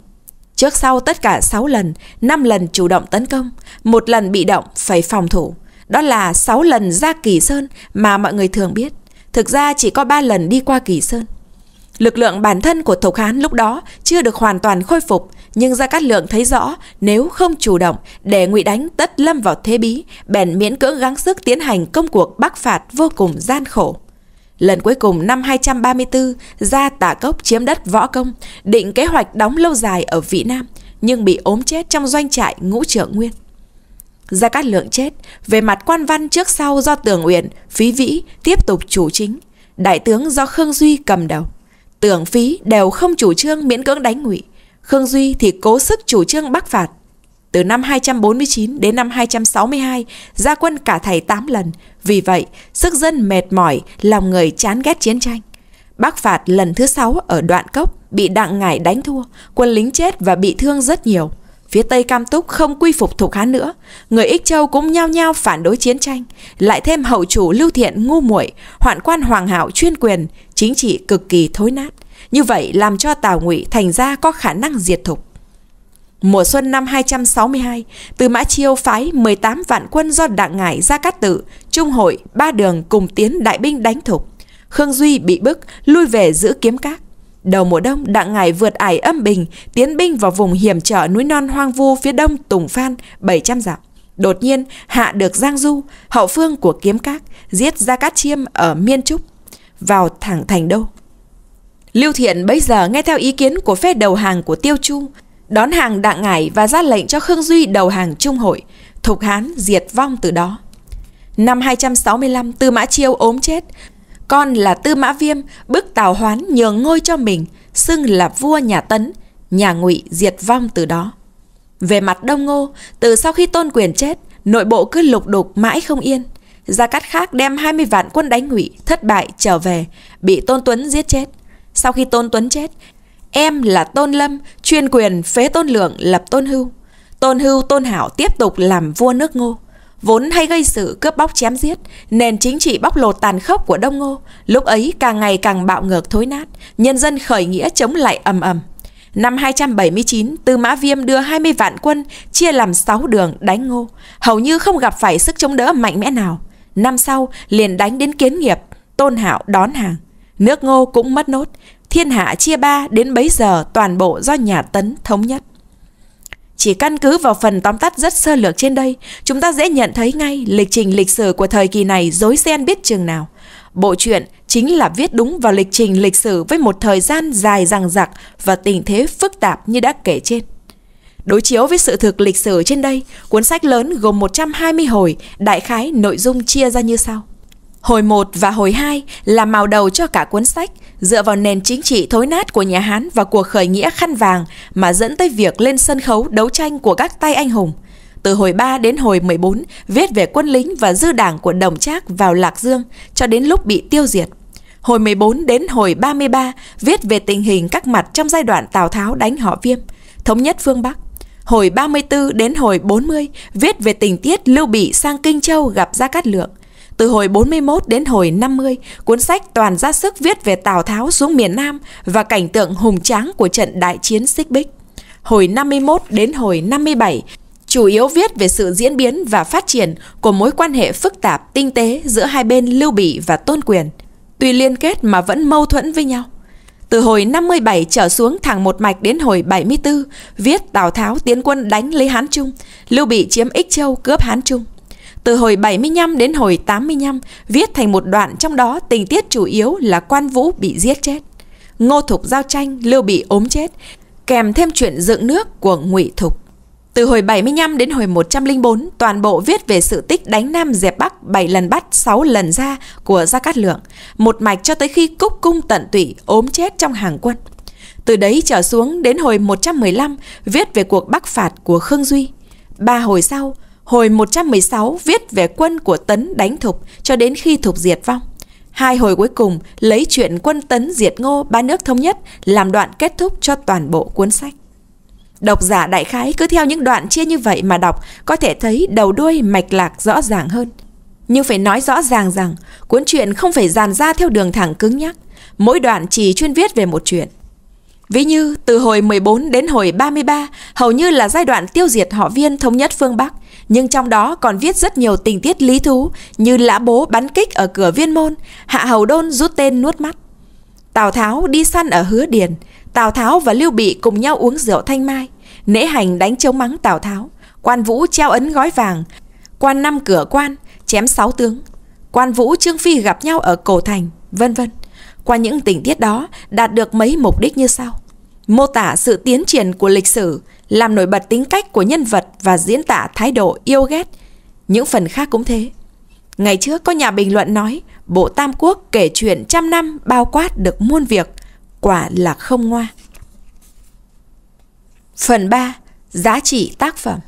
Trước sau tất cả 6 lần, 5 lần chủ động tấn công, một lần bị động phải phòng thủ. Đó là 6 lần ra Kỳ Sơn mà mọi người thường biết. Thực ra chỉ có 3 lần đi qua Kỳ Sơn. Lực lượng bản thân của Thục Hán lúc đó chưa được hoàn toàn khôi phục, nhưng Gia Cát Lượng thấy rõ nếu không chủ động để ngụy đánh tất lâm vào thế bí, bèn miễn cưỡng gắng sức tiến hành công cuộc bắc phạt vô cùng gian khổ. Lần cuối cùng năm 234, Gia Tả Cốc chiếm đất võ công, định kế hoạch đóng lâu dài ở Vĩ Nam, nhưng bị ốm chết trong doanh trại ngũ trưởng nguyên. Gia Cát Lượng chết, về mặt quan văn trước sau do Tường Uyển, Phí Vĩ tiếp tục chủ chính, đại tướng do Khương Duy cầm đầu. Tưởng phí đều không chủ trương miễn cưỡng đánh ngụy Khương Duy thì cố sức chủ trương bắc phạt từ năm 249 đến năm 262, gia quân cả thầy 8 lần. Vì vậy, sức dân mệt mỏi, lòng người chán ghét chiến tranh. Bắc phạt lần thứ 6 ở đoạn cốc, bị đặng ngải đánh thua, quân lính chết và bị thương rất nhiều. Phía Tây Cam Túc không quy phục thuộc Hán nữa, người Ích Châu cũng nhao nhao phản đối chiến tranh. Lại thêm hậu chủ Lưu Thiện ngu muội, hoạn quan Hoàng hạo chuyên quyền, chính trị cực kỳ thối nát, như vậy làm cho Tào Ngụy thành ra có khả năng diệt thục. Mùa xuân năm 262, Từ Mã Chiêu phái 18 vạn quân do Đặng Ngải ra cát tự, Trung hội, ba đường cùng tiến đại binh đánh thục. Khương Duy bị bức, lui về giữ kiếm các. Đầu mùa đông, Đặng Ngải vượt ải âm bình, tiến binh vào vùng hiểm trở núi non hoang vu phía đông Tùng Phan, 700 dặm. Đột nhiên, hạ được Giang Du, hậu phương của kiếm các, giết Gia Cát Chiêm ở Miên Trúc, vào thẳng thành đâu. Lưu Thiện bây giờ nghe theo ý kiến của phe đầu hàng của Tiêu Chu, đón hàng đặng ngải và ra lệnh cho Khương Duy đầu hàng trung hội, thục Hán diệt vong từ đó. Năm 265, Tư Mã Chiêu ốm chết. Con là Tư Mã Viêm, bức Tào Hoán nhường ngôi cho mình, xưng là vua nhà Tấn, nhà Ngụy diệt vong từ đó. Về mặt Đông Ngô, từ sau khi Tôn Quyền chết, nội bộ cứ lục đục mãi không yên – Gia Cát Khác đem 20 vạn quân đánh ngụy, thất bại trở về, bị Tôn Tuấn giết chết. Sau khi Tôn Tuấn chết, em là Tôn Lâm, chuyên quyền phế Tôn Lượng lập Tôn Hưu. Tôn Hưu Tôn Hảo tiếp tục làm vua nước Ngô. Vốn hay gây sự cướp bóc chém giết, nền chính trị bóc lột tàn khốc của Đông Ngô, lúc ấy càng ngày càng bạo ngược thối nát, nhân dân khởi nghĩa chống lại ầm ầm. Năm 279, Tư Mã Viêm đưa 20 vạn quân chia làm 6 đường đánh Ngô, hầu như không gặp phải sức chống đỡ mạnh mẽ nào. Năm sau liền đánh đến kiến nghiệp Tôn Hạo đón hàng Nước ngô cũng mất nốt Thiên hạ chia ba đến bấy giờ toàn bộ do nhà Tấn thống nhất chỉ căn cứ vào phần tóm tắt rất sơ lược trên đây, chúng ta dễ nhận thấy ngay lịch trình lịch sử của thời kỳ này dối ren biết chừng nào. Bộ truyện chính là viết đúng vào lịch trình lịch sử với một thời gian dài dằng dặc và tình thế phức tạp như đã kể trên. Đối chiếu với sự thực lịch sử trên đây, cuốn sách lớn gồm 120 hồi, đại khái nội dung chia ra như sau. Hồi 1 và hồi 2 là màu đầu cho cả cuốn sách, dựa vào nền chính trị thối nát của nhà Hán và cuộc khởi nghĩa khăn vàng mà dẫn tới việc lên sân khấu đấu tranh của các tay anh hùng. Từ hồi 3 đến hồi 14, viết về quân lính và dư đảng của Đồng Trác vào Lạc Dương cho đến lúc bị tiêu diệt. Hồi 14 đến hồi 33, viết về tình hình các mặt trong giai đoạn Tào Tháo đánh họ Viêm, thống nhất phương Bắc hồi 34 đến hồi 40 viết về tình tiết Lưu Bị sang Kinh Châu gặp Gia Cát Lượng. Từ hồi 41 đến hồi 50, cuốn sách toàn ra sức viết về Tào Tháo xuống miền Nam và cảnh tượng hùng tráng của trận đại chiến Xích Bích. Hồi 51 đến hồi 57, chủ yếu viết về sự diễn biến và phát triển của mối quan hệ phức tạp tinh tế giữa hai bên Lưu Bị và Tôn Quyền. Tuy liên kết mà vẫn mâu thuẫn với nhau. Từ hồi 57 trở xuống thẳng một mạch đến hồi 74, viết Tào Tháo tiến quân đánh lấy Hán Trung, Lưu Bị chiếm Ích Châu cướp Hán Trung. Từ hồi 75 đến hồi 85, viết thành một đoạn trong đó tình tiết chủ yếu là quan vũ bị giết chết. Ngô Thục giao tranh, Lưu Bị ốm chết, kèm thêm chuyện dựng nước của Ngụy Thục. Từ hồi 75 đến hồi 104, toàn bộ viết về sự tích đánh Nam dẹp Bắc 7 lần bắt 6 lần ra của Gia Cát Lượng, một mạch cho tới khi cúc cung tận tụy ốm chết trong hàng quân. Từ đấy trở xuống đến hồi 115 viết về cuộc bắc phạt của Khương Duy. Ba hồi sau, hồi 116 viết về quân của Tấn đánh Thục cho đến khi Thục diệt vong. Hai hồi cuối cùng lấy chuyện quân Tấn diệt Ngô ba nước thống nhất làm đoạn kết thúc cho toàn bộ cuốn sách. Độc giả đại khái cứ theo những đoạn chia như vậy mà đọc có thể thấy đầu đuôi mạch lạc rõ ràng hơn. Nhưng phải nói rõ ràng rằng cuốn truyện không phải dàn ra theo đường thẳng cứng nhắc. Mỗi đoạn chỉ chuyên viết về một chuyện. Ví như từ hồi 14 đến hồi 33 hầu như là giai đoạn tiêu diệt họ viên thống nhất phương Bắc. Nhưng trong đó còn viết rất nhiều tình tiết lý thú như lã bố bắn kích ở cửa viên môn, hạ hầu đôn rút tên nuốt mắt. Tào Tháo đi săn ở Hứa Điền, Tào Tháo và Lưu Bị cùng nhau uống rượu thanh mai, nễ hành đánh chống mắng Tào Tháo, quan vũ treo ấn gói vàng, quan năm cửa quan, chém sáu tướng, quan vũ Trương Phi gặp nhau ở cổ thành, vân vân. Qua những tình tiết đó, đạt được mấy mục đích như sau. Mô tả sự tiến triển của lịch sử, làm nổi bật tính cách của nhân vật và diễn tả thái độ yêu ghét. Những phần khác cũng thế. Ngày trước có nhà bình luận nói, Bộ Tam Quốc kể chuyện trăm năm bao quát được muôn việc – quả là không ngoa. Phần 3. Giá trị tác phẩm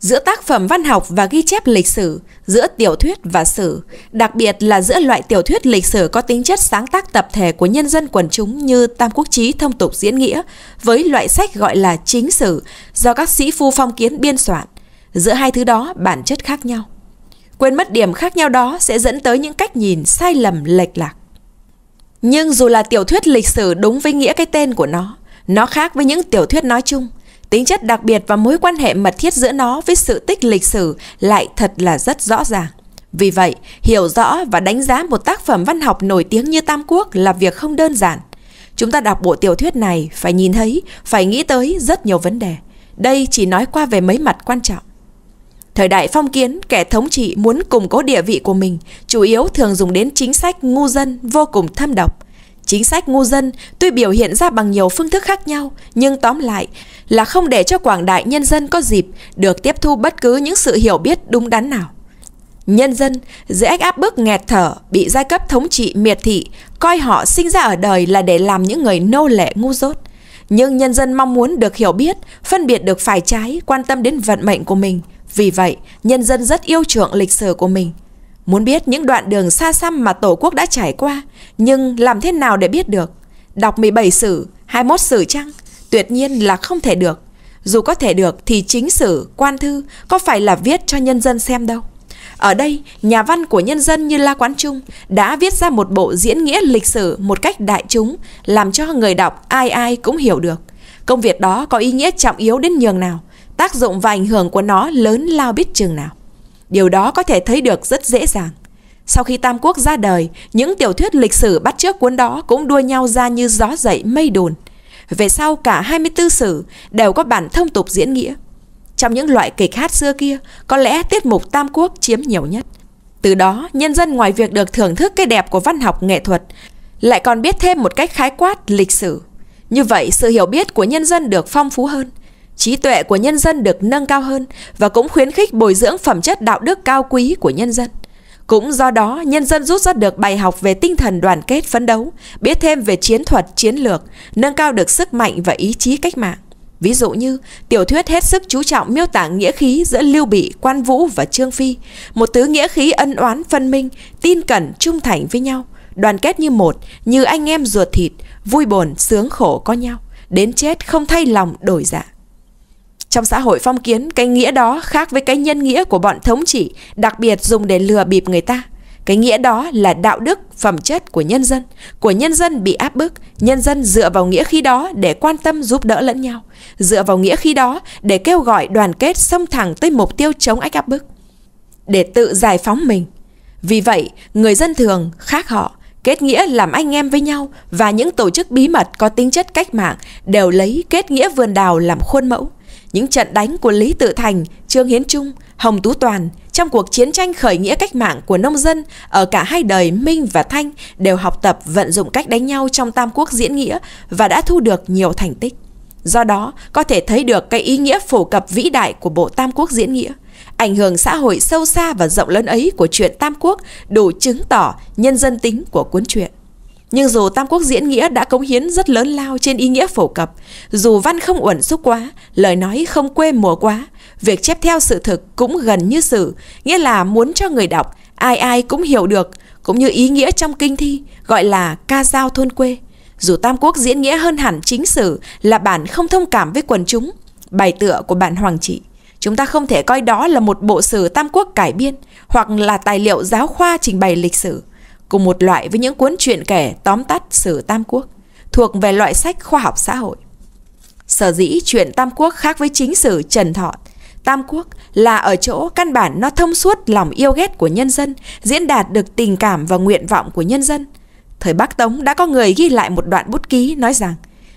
Giữa tác phẩm văn học và ghi chép lịch sử, giữa tiểu thuyết và sử, đặc biệt là giữa loại tiểu thuyết lịch sử có tính chất sáng tác tập thể của nhân dân quần chúng như Tam Quốc Chí thông tục diễn nghĩa, với loại sách gọi là chính sử do các sĩ phu phong kiến biên soạn, giữa hai thứ đó bản chất khác nhau. Quên mất điểm khác nhau đó sẽ dẫn tới những cách nhìn sai lầm lệch lạc. Nhưng dù là tiểu thuyết lịch sử đúng với nghĩa cái tên của nó, nó khác với những tiểu thuyết nói chung. Tính chất đặc biệt và mối quan hệ mật thiết giữa nó với sự tích lịch sử lại thật là rất rõ ràng. Vì vậy, hiểu rõ và đánh giá một tác phẩm văn học nổi tiếng như Tam Quốc là việc không đơn giản. Chúng ta đọc bộ tiểu thuyết này phải nhìn thấy, phải nghĩ tới rất nhiều vấn đề. Đây chỉ nói qua về mấy mặt quan trọng. Thời đại phong kiến, kẻ thống trị muốn củng cố địa vị của mình, chủ yếu thường dùng đến chính sách ngu dân vô cùng thâm độc. Chính sách ngu dân tuy biểu hiện ra bằng nhiều phương thức khác nhau, nhưng tóm lại là không để cho quảng đại nhân dân có dịp được tiếp thu bất cứ những sự hiểu biết đúng đắn nào. Nhân dân dễ áp bức nghẹt thở, bị giai cấp thống trị miệt thị, coi họ sinh ra ở đời là để làm những người nô lệ ngu dốt. Nhưng nhân dân mong muốn được hiểu biết, phân biệt được phải trái, quan tâm đến vận mệnh của mình – vì vậy, nhân dân rất yêu chuộng lịch sử của mình. Muốn biết những đoạn đường xa xăm mà Tổ quốc đã trải qua, nhưng làm thế nào để biết được? Đọc 17 sử, 21 sử chăng? Tuyệt nhiên là không thể được. Dù có thể được thì chính sử, quan thư có phải là viết cho nhân dân xem đâu. Ở đây, nhà văn của nhân dân như La Quán Trung đã viết ra một bộ diễn nghĩa lịch sử một cách đại chúng, làm cho người đọc ai ai cũng hiểu được. Công việc đó có ý nghĩa trọng yếu đến nhường nào, tác dụng và ảnh hưởng của nó lớn lao biết chừng nào. Điều đó có thể thấy được rất dễ dàng. Sau khi Tam Quốc ra đời, những tiểu thuyết lịch sử bắt chước cuốn đó cũng đua nhau ra như gió dậy mây đồn. Về sau cả 24 sử đều có bản thông tục diễn nghĩa. Trong những loại kịch hát xưa kia, có lẽ tiết mục Tam Quốc chiếm nhiều nhất. Từ đó, nhân dân ngoài việc được thưởng thức cái đẹp của văn học nghệ thuật, lại còn biết thêm một cách khái quát lịch sử. Như vậy, sự hiểu biết của nhân dân được phong phú hơn – trí tuệ của nhân dân được nâng cao hơn và cũng khuyến khích bồi dưỡng phẩm chất đạo đức cao quý của nhân dân. Cũng do đó, nhân dân rút ra được bài học về tinh thần đoàn kết phấn đấu, biết thêm về chiến thuật, chiến lược, nâng cao được sức mạnh và ý chí cách mạng. Ví dụ như, tiểu thuyết hết sức chú trọng miêu tả nghĩa khí giữa Lưu Bị, Quan Vũ và Trương Phi, một tứ nghĩa khí ân oán phân minh, tin cẩn, trung thành với nhau, đoàn kết như một, như anh em ruột thịt, vui buồn, sướng khổ có nhau, đến chết không thay lòng đổi dạ. Trong xã hội phong kiến, cái nghĩa đó khác với cái nhân nghĩa của bọn thống trị, đặc biệt dùng để lừa bịp người ta. Cái nghĩa đó là đạo đức, phẩm chất của nhân dân. Của nhân dân bị áp bức, nhân dân dựa vào nghĩa khi đó để quan tâm giúp đỡ lẫn nhau. Dựa vào nghĩa khi đó để kêu gọi đoàn kết xông thẳng tới mục tiêu chống ách áp bức. Để tự giải phóng mình. Vì vậy, người dân thường khác họ, kết nghĩa làm anh em với nhau và những tổ chức bí mật có tính chất cách mạng đều lấy kết nghĩa vườn đào làm khuôn mẫu. Những trận đánh của Lý Tự Thành, Trương Hiến Trung, Hồng Tú Toàn trong cuộc chiến tranh khởi nghĩa cách mạng của nông dân ở cả hai đời Minh và Thanh đều học tập vận dụng cách đánh nhau trong Tam Quốc diễn nghĩa và đã thu được nhiều thành tích. Do đó, có thể thấy được cái ý nghĩa phổ cập vĩ đại của bộ Tam Quốc diễn nghĩa. Ảnh hưởng xã hội sâu xa và rộng lớn ấy của truyện Tam Quốc đủ chứng tỏ nhân dân tính của cuốn truyện. Nhưng dù Tam Quốc diễn nghĩa đã cống hiến rất lớn lao trên ý nghĩa phổ cập, dù văn không uẩn xúc quá, lời nói không quê mùa quá, việc chép theo sự thực cũng gần như sử, nghĩa là muốn cho người đọc ai ai cũng hiểu được, cũng như ý nghĩa trong kinh thi gọi là ca dao thôn quê. Dù Tam Quốc diễn nghĩa hơn hẳn chính sử là bản không thông cảm với quần chúng, bài tựa của bản Hoàng Trị. Chúng ta không thể coi đó là một bộ sử Tam Quốc cải biên hoặc là tài liệu giáo khoa trình bày lịch sử cùng một loại với những cuốn truyện kể tóm tắt sử Tam Quốc, thuộc về loại sách khoa học xã hội. Sở dĩ truyện Tam Quốc khác với chính sử Trần Thọ, Tam Quốc là ở chỗ căn bản nó thông suốt lòng yêu ghét của nhân dân, diễn đạt được tình cảm và nguyện vọng của nhân dân. Thời Bắc Tống đã có người ghi lại một đoạn bút ký nói rằng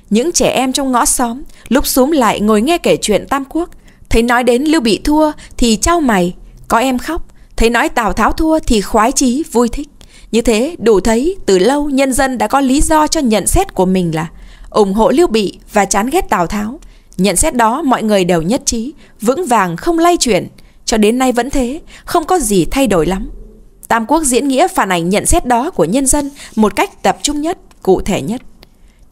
những trẻ em trong ngõ xóm lúc xúm lại ngồi nghe kể chuyện Tam Quốc, thấy nói đến Lưu Bị thua thì trao mày, có em khóc, thấy nói Tào Tháo thua thì khoái chí vui thích. Như thế đủ thấy từ lâu nhân dân đã có lý do cho nhận xét của mình là ủng hộ Lưu Bị và chán ghét Tào Tháo. Nhận xét đó mọi người đều nhất trí, vững vàng không lay chuyển, cho đến nay vẫn thế, không có gì thay đổi lắm. Tam Quốc diễn nghĩa phản ảnh nhận xét đó của nhân dân một cách tập trung nhất, cụ thể nhất.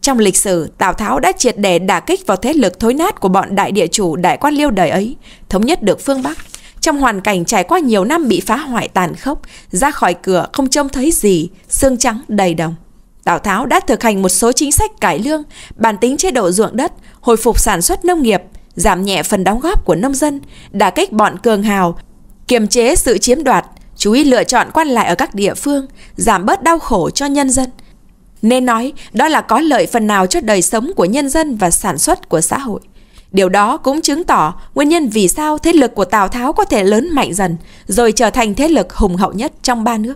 Trong lịch sử, Tào Tháo đã triệt để đả kích vào thế lực thối nát của bọn đại địa chủ đại quan liêu đời ấy, thống nhất được phương Bắc. Trong hoàn cảnh trải qua nhiều năm bị phá hoại tàn khốc, ra khỏi cửa không trông thấy gì, xương trắng đầy đồng. Tào Tháo đã thực hành một số chính sách cải lương, bản tính chế độ ruộng đất, hồi phục sản xuất nông nghiệp, giảm nhẹ phần đóng góp của nông dân, đả kích bọn cường hào, kiềm chế sự chiếm đoạt, chú ý lựa chọn quan lại ở các địa phương, giảm bớt đau khổ cho nhân dân. Nên nói, đó là có lợi phần nào cho đời sống của nhân dân và sản xuất của xã hội. Điều đó cũng chứng tỏ nguyên nhân vì sao thế lực của Tào Tháo có thể lớn mạnh dần, rồi trở thành thế lực hùng hậu nhất trong ba nước.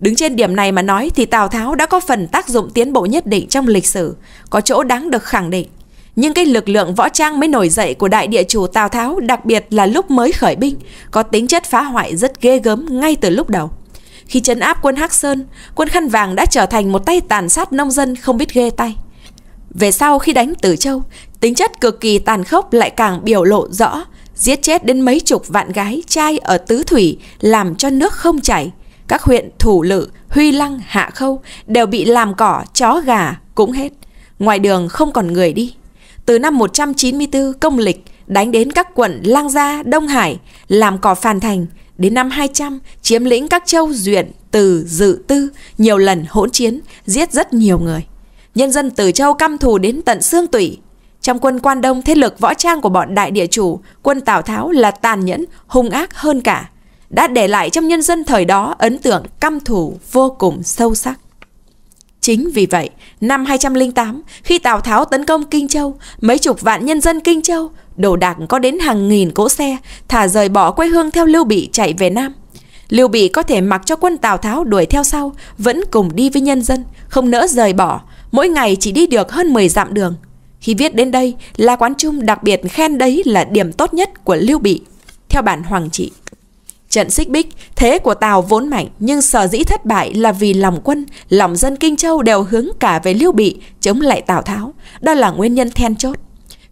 Đứng trên điểm này mà nói thì Tào Tháo đã có phần tác dụng tiến bộ nhất định trong lịch sử, có chỗ đáng được khẳng định. Nhưng cái lực lượng võ trang mới nổi dậy của đại địa chủ Tào Tháo, đặc biệt là lúc mới khởi binh, có tính chất phá hoại rất ghê gớm ngay từ lúc đầu. Khi chấn áp quân Hắc Sơn, quân Khăn Vàng đã trở thành một tay tàn sát nông dân không biết ghê tay. Về sau khi đánh Tử Châu, Tính chất cực kỳ tàn khốc lại càng biểu lộ rõ, giết chết đến mấy chục vạn gái trai ở Tứ Thủy làm cho nước không chảy. Các huyện Thủ Lự, Huy Lăng, Hạ Khâu đều bị làm cỏ, chó gà cũng hết. Ngoài đường không còn người đi. Từ năm 194 công lịch đánh đến các quận Lang Gia, Đông Hải, làm cỏ phàn thành. Đến năm 200 chiếm lĩnh các châu duyện, từ, dự tư, nhiều lần hỗn chiến, giết rất nhiều người. Nhân dân từ châu căm thù đến tận xương tủy, trong quân Quan Đông, thế lực võ trang của bọn đại địa chủ, quân Tào Tháo là tàn nhẫn, hung ác hơn cả, đã để lại trong nhân dân thời đó ấn tượng căm thù vô cùng sâu sắc. Chính vì vậy, năm 208, khi Tào Tháo tấn công Kinh Châu, mấy chục vạn nhân dân Kinh Châu, đồ đạc có đến hàng nghìn cỗ xe, thả rời bỏ quê hương theo Lưu Bị chạy về Nam. Lưu Bị có thể mặc cho quân Tào Tháo đuổi theo sau, vẫn cùng đi với nhân dân, không nỡ rời bỏ, mỗi ngày chỉ đi được hơn 10 dặm đường. Khi viết đến đây, La Quán Trung đặc biệt khen đấy là điểm tốt nhất của Lưu Bị, theo bản Hoàng Trị. Trận xích bích, thế của Tào vốn mạnh nhưng sở dĩ thất bại là vì lòng quân, lòng dân Kinh Châu đều hướng cả về Lưu Bị chống lại Tào Tháo. Đó là nguyên nhân then chốt.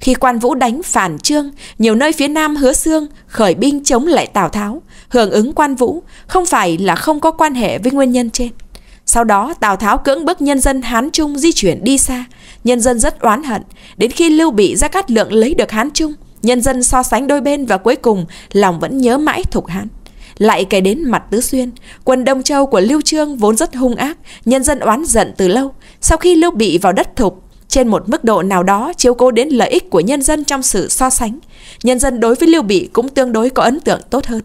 Khi quan vũ đánh phản trương, nhiều nơi phía nam hứa xương khởi binh chống lại Tào Tháo, hưởng ứng quan vũ, không phải là không có quan hệ với nguyên nhân trên. Sau đó Tào Tháo cưỡng bức nhân dân Hán Trung di chuyển đi xa, nhân dân rất oán hận, đến khi Lưu Bị ra cát lượng lấy được Hán Trung, nhân dân so sánh đôi bên và cuối cùng lòng vẫn nhớ mãi Thục Hán. Lại kể đến mặt Tứ Xuyên, quân Đông Châu của Lưu Trương vốn rất hung ác, nhân dân oán giận từ lâu. Sau khi Lưu Bị vào đất Thục, trên một mức độ nào đó chiếu cố đến lợi ích của nhân dân trong sự so sánh, nhân dân đối với Lưu Bị cũng tương đối có ấn tượng tốt hơn.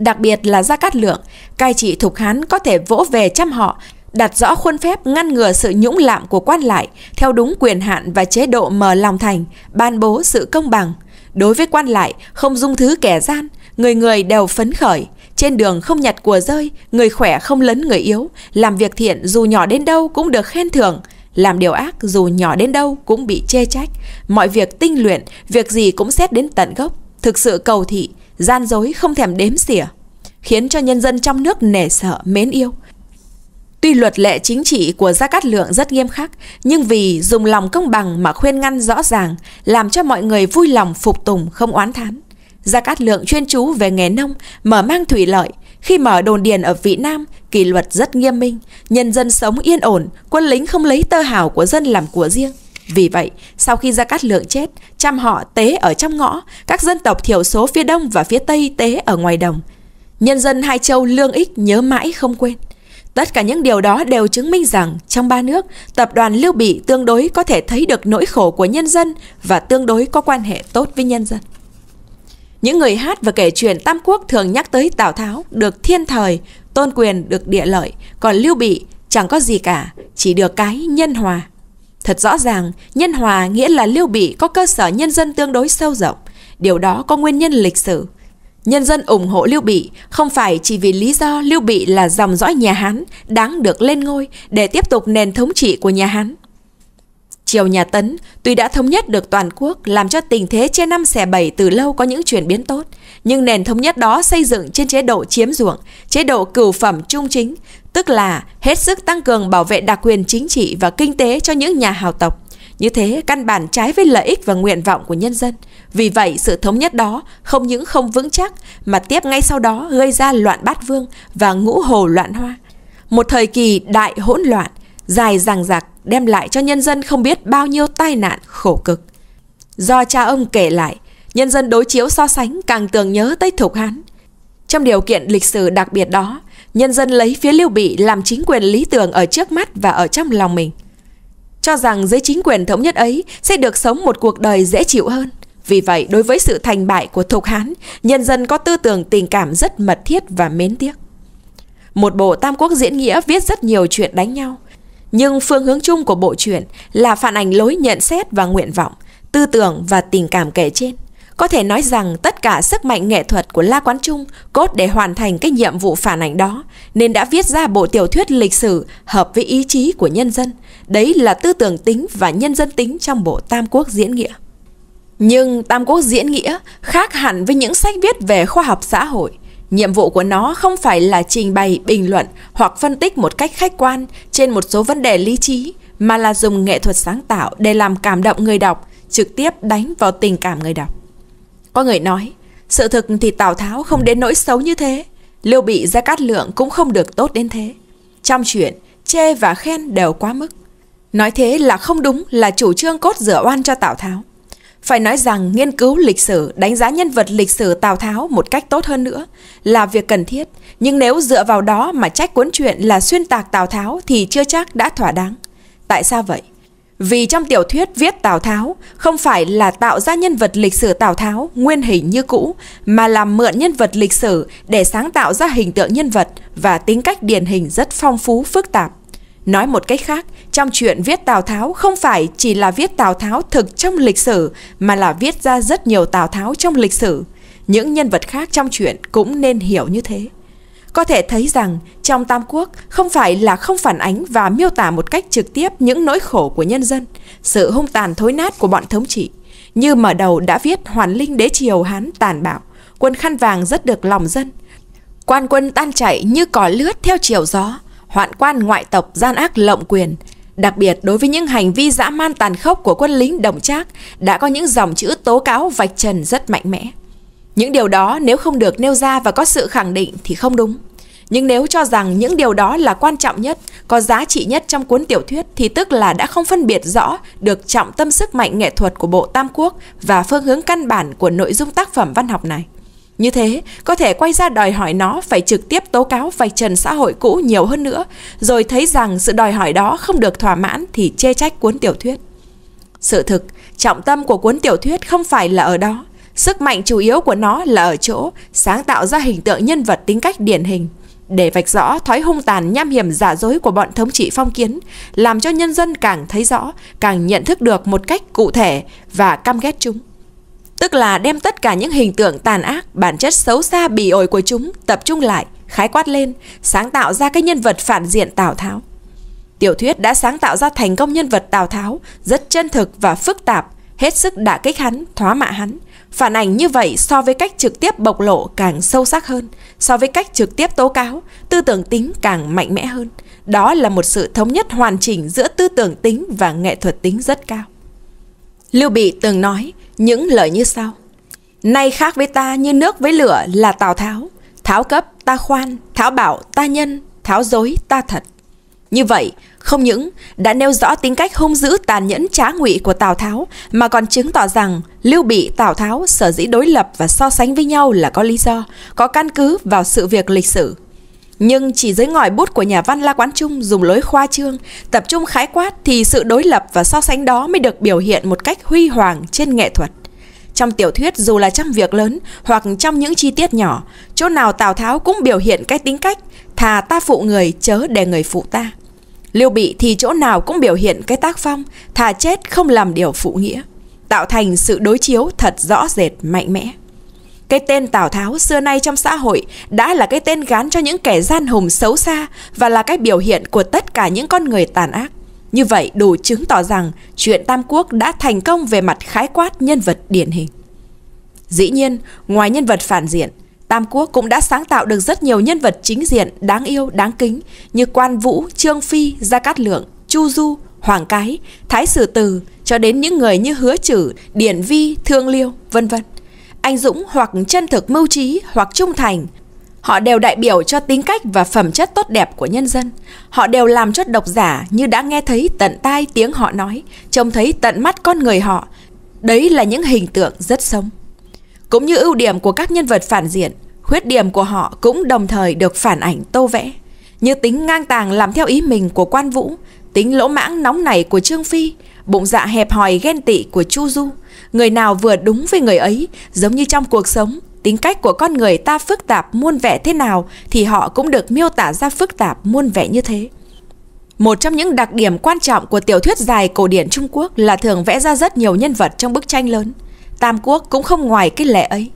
Đặc biệt là Gia Cát Lượng, cai trị Thục Hán có thể vỗ về trăm họ, đặt rõ khuôn phép ngăn ngừa sự nhũng lạm của quan lại theo đúng quyền hạn và chế độ mở lòng thành, ban bố sự công bằng. Đối với quan lại, không dung thứ kẻ gian, người người đều phấn khởi. Trên đường không nhặt của rơi, người khỏe không lấn người yếu, làm việc thiện dù nhỏ đến đâu cũng được khen thưởng. Làm điều ác dù nhỏ đến đâu cũng bị chê trách Mọi việc tinh luyện Việc gì cũng xét đến tận gốc Thực sự cầu thị gian dối không thèm đếm xỉa, khiến cho nhân dân trong nước nể sợ, mến yêu. Tuy luật lệ chính trị của Gia Cát Lượng rất nghiêm khắc, nhưng vì dùng lòng công bằng mà khuyên ngăn rõ ràng, làm cho mọi người vui lòng phục tùng không oán thán. Gia Cát Lượng chuyên chú về nghề nông, mở mang thủy lợi. Khi mở đồn điền ở vị Nam, kỷ luật rất nghiêm minh, nhân dân sống yên ổn, quân lính không lấy tơ hào của dân làm của riêng. Vì vậy, sau khi Gia Cát Lượng chết, trăm họ tế ở trong ngõ, các dân tộc thiểu số phía đông và phía tây tế ở ngoài đồng. Nhân dân hai châu lương ích nhớ mãi không quên. Tất cả những điều đó đều chứng minh rằng trong ba nước, tập đoàn Lưu Bị tương đối có thể thấy được nỗi khổ của nhân dân và tương đối có quan hệ tốt với nhân dân. Những người hát và kể chuyện Tam Quốc thường nhắc tới Tào Tháo được thiên thời, tôn quyền được địa lợi, còn Lưu Bị chẳng có gì cả, chỉ được cái nhân hòa. Thật rõ ràng, nhân hòa nghĩa là Liêu Bị có cơ sở nhân dân tương đối sâu rộng. Điều đó có nguyên nhân lịch sử. Nhân dân ủng hộ Lưu Bị không phải chỉ vì lý do Lưu Bị là dòng dõi nhà Hán đáng được lên ngôi để tiếp tục nền thống trị của nhà Hán. Triều nhà Tấn tuy đã thống nhất được toàn quốc làm cho tình thế trên năm xẻ bảy từ lâu có những chuyển biến tốt, nhưng nền thống nhất đó xây dựng trên chế độ chiếm ruộng, chế độ cửu phẩm trung chính, tức là hết sức tăng cường bảo vệ đặc quyền chính trị và kinh tế cho những nhà hào tộc. Như thế căn bản trái với lợi ích và nguyện vọng của nhân dân. Vì vậy sự thống nhất đó không những không vững chắc mà tiếp ngay sau đó gây ra loạn bát vương và ngũ hồ loạn hoa. Một thời kỳ đại hỗn loạn dài dằng dặc đem lại cho nhân dân không biết bao nhiêu tai nạn khổ cực. Do cha ông kể lại, nhân dân đối chiếu so sánh càng tưởng nhớ tới Thục Hán. Trong điều kiện lịch sử đặc biệt đó, nhân dân lấy phía Lưu Bị làm chính quyền lý tưởng ở trước mắt và ở trong lòng mình. Cho rằng dưới chính quyền thống nhất ấy sẽ được sống một cuộc đời dễ chịu hơn. Vì vậy, đối với sự thành bại của Thục Hán, nhân dân có tư tưởng tình cảm rất mật thiết và mến tiếc. Một bộ Tam Quốc diễn nghĩa viết rất nhiều chuyện đánh nhau – nhưng phương hướng chung của bộ truyện là phản ảnh lối nhận xét và nguyện vọng, tư tưởng và tình cảm kể trên. Có thể nói rằng tất cả sức mạnh nghệ thuật của La Quán Trung cốt để hoàn thành cái nhiệm vụ phản ảnh đó, nên đã viết ra bộ tiểu thuyết lịch sử hợp với ý chí của nhân dân. Đấy là tư tưởng tính và nhân dân tính trong bộ Tam Quốc diễn nghĩa. Nhưng Tam Quốc diễn nghĩa khác hẳn với những sách viết về khoa học xã hội. Nhiệm vụ của nó không phải là trình bày, bình luận hoặc phân tích một cách khách quan trên một số vấn đề lý trí, mà là dùng nghệ thuật sáng tạo để làm cảm động người đọc, trực tiếp đánh vào tình cảm người đọc. Có người nói, sự thực thì Tào Tháo không đến nỗi xấu như thế, Liêu Bị ra Cát Lượng cũng không được tốt đến thế. Trong chuyện, chê và khen đều quá mức. Nói thế là không đúng là chủ trương cốt rửa oan cho Tào Tháo. Phải nói rằng nghiên cứu lịch sử, đánh giá nhân vật lịch sử Tào Tháo một cách tốt hơn nữa là việc cần thiết, nhưng nếu dựa vào đó mà trách cuốn truyện là xuyên tạc Tào Tháo thì chưa chắc đã thỏa đáng. Tại sao vậy? Vì trong tiểu thuyết viết Tào Tháo không phải là tạo ra nhân vật lịch sử Tào Tháo nguyên hình như cũ mà là mượn nhân vật lịch sử để sáng tạo ra hình tượng nhân vật và tính cách điển hình rất phong phú phức tạp. Nói một cách khác, trong chuyện viết Tào Tháo không phải chỉ là viết Tào Tháo thực trong lịch sử mà là viết ra rất nhiều Tào Tháo trong lịch sử. Những nhân vật khác trong chuyện cũng nên hiểu như thế. Có thể thấy rằng trong Tam Quốc không phải là không phản ánh và miêu tả một cách trực tiếp những nỗi khổ của nhân dân, sự hung tàn thối nát của bọn thống trị. Như mở đầu đã viết Hoàn Linh đế triều Hán tàn bạo, quân khăn vàng rất được lòng dân. Quan quân tan chảy như cỏ lướt theo chiều gió, hoạn quan ngoại tộc gian ác lộng quyền, Đặc biệt đối với những hành vi dã man tàn khốc của quân lính Đồng Trác đã có những dòng chữ tố cáo vạch trần rất mạnh mẽ. Những điều đó nếu không được nêu ra và có sự khẳng định thì không đúng. Nhưng nếu cho rằng những điều đó là quan trọng nhất, có giá trị nhất trong cuốn tiểu thuyết thì tức là đã không phân biệt rõ được trọng tâm sức mạnh nghệ thuật của Bộ Tam Quốc và phương hướng căn bản của nội dung tác phẩm văn học này. Như thế, có thể quay ra đòi hỏi nó phải trực tiếp tố cáo vạch trần xã hội cũ nhiều hơn nữa, rồi thấy rằng sự đòi hỏi đó không được thỏa mãn thì chê trách cuốn tiểu thuyết. Sự thực, trọng tâm của cuốn tiểu thuyết không phải là ở đó, sức mạnh chủ yếu của nó là ở chỗ sáng tạo ra hình tượng nhân vật tính cách điển hình để vạch rõ thói hung tàn nham hiểm giả dối của bọn thống trị phong kiến, làm cho nhân dân càng thấy rõ, càng nhận thức được một cách cụ thể và căm ghét chúng tức là đem tất cả những hình tượng tàn ác, bản chất xấu xa bỉ ổi của chúng tập trung lại, khái quát lên, sáng tạo ra cái nhân vật phản diện Tào Tháo. Tiểu thuyết đã sáng tạo ra thành công nhân vật Tào Tháo, rất chân thực và phức tạp, hết sức đả kích hắn, thóa mạ hắn. Phản ảnh như vậy so với cách trực tiếp bộc lộ càng sâu sắc hơn, so với cách trực tiếp tố cáo, tư tưởng tính càng mạnh mẽ hơn. Đó là một sự thống nhất hoàn chỉnh giữa tư tưởng tính và nghệ thuật tính rất cao. Lưu Bị từng nói, những lời như sau. Nay khác với ta như nước với lửa là Tào Tháo, Tháo cấp ta khoan, Tháo bảo ta nhân, Tháo dối ta thật. Như vậy, không những đã nêu rõ tính cách hung dữ tàn nhẫn trá ngụy của Tào Tháo mà còn chứng tỏ rằng Lưu Bị Tào Tháo sở dĩ đối lập và so sánh với nhau là có lý do, có căn cứ vào sự việc lịch sử. Nhưng chỉ dưới ngòi bút của nhà văn La Quán Trung dùng lối khoa trương, tập trung khái quát thì sự đối lập và so sánh đó mới được biểu hiện một cách huy hoàng trên nghệ thuật. Trong tiểu thuyết dù là trong việc lớn hoặc trong những chi tiết nhỏ, chỗ nào Tào Tháo cũng biểu hiện cái tính cách thà ta phụ người chớ để người phụ ta. Lưu Bị thì chỗ nào cũng biểu hiện cái tác phong thà chết không làm điều phụ nghĩa, tạo thành sự đối chiếu thật rõ rệt mạnh mẽ. Cái tên Tào Tháo xưa nay trong xã hội đã là cái tên gán cho những kẻ gian hùng xấu xa và là cái biểu hiện của tất cả những con người tàn ác. Như vậy đủ chứng tỏ rằng chuyện Tam Quốc đã thành công về mặt khái quát nhân vật điển hình. Dĩ nhiên, ngoài nhân vật phản diện, Tam Quốc cũng đã sáng tạo được rất nhiều nhân vật chính diện đáng yêu, đáng kính như Quan Vũ, Trương Phi, Gia Cát Lượng, Chu Du, Hoàng Cái, Thái Sử Từ cho đến những người như Hứa chử Điển Vi, Thương Liêu, vân vân anh Dũng hoặc chân thực mưu trí hoặc trung thành. Họ đều đại biểu cho tính cách và phẩm chất tốt đẹp của nhân dân. Họ đều làm cho độc giả như đã nghe thấy tận tai tiếng họ nói, trông thấy tận mắt con người họ. Đấy là những hình tượng rất sống. Cũng như ưu điểm của các nhân vật phản diện, khuyết điểm của họ cũng đồng thời được phản ảnh tô vẽ. Như tính ngang tàng làm theo ý mình của quan vũ, tính lỗ mãng nóng nảy của Trương Phi, bụng dạ hẹp hòi ghen tị của Chu Du – người nào vừa đúng với người ấy, giống như trong cuộc sống, tính cách của con người ta phức tạp muôn vẻ thế nào thì họ cũng được miêu tả ra phức tạp muôn vẻ như thế. Một trong những đặc điểm quan trọng của tiểu thuyết dài cổ điển Trung Quốc là thường vẽ ra rất nhiều nhân vật trong bức tranh lớn. Tam Quốc cũng không ngoài cái lệ ấy.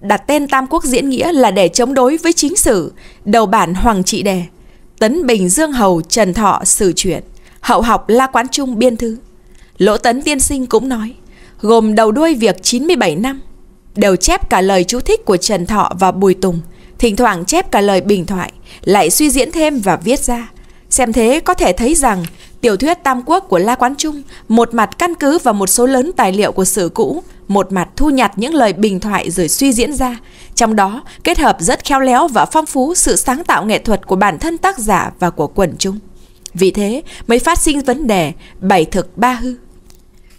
Đặt tên Tam Quốc diễn nghĩa là để chống đối với chính sử, đầu bản Hoàng Trị Đề, Tấn Bình Dương Hầu Trần Thọ Sử Chuyển, Hậu học La Quán Trung Biên Thư. Lỗ Tấn Tiên Sinh cũng nói – gồm đầu đuôi việc 97 năm, đều chép cả lời chú thích của Trần Thọ và Bùi Tùng, thỉnh thoảng chép cả lời bình thoại, lại suy diễn thêm và viết ra. Xem thế có thể thấy rằng tiểu thuyết Tam Quốc của La Quán Trung một mặt căn cứ vào một số lớn tài liệu của sử cũ, một mặt thu nhặt những lời bình thoại rồi suy diễn ra, trong đó kết hợp rất khéo léo và phong phú sự sáng tạo nghệ thuật của bản thân tác giả và của quần chúng. Vì thế mới phát sinh vấn đề bảy thực ba hư.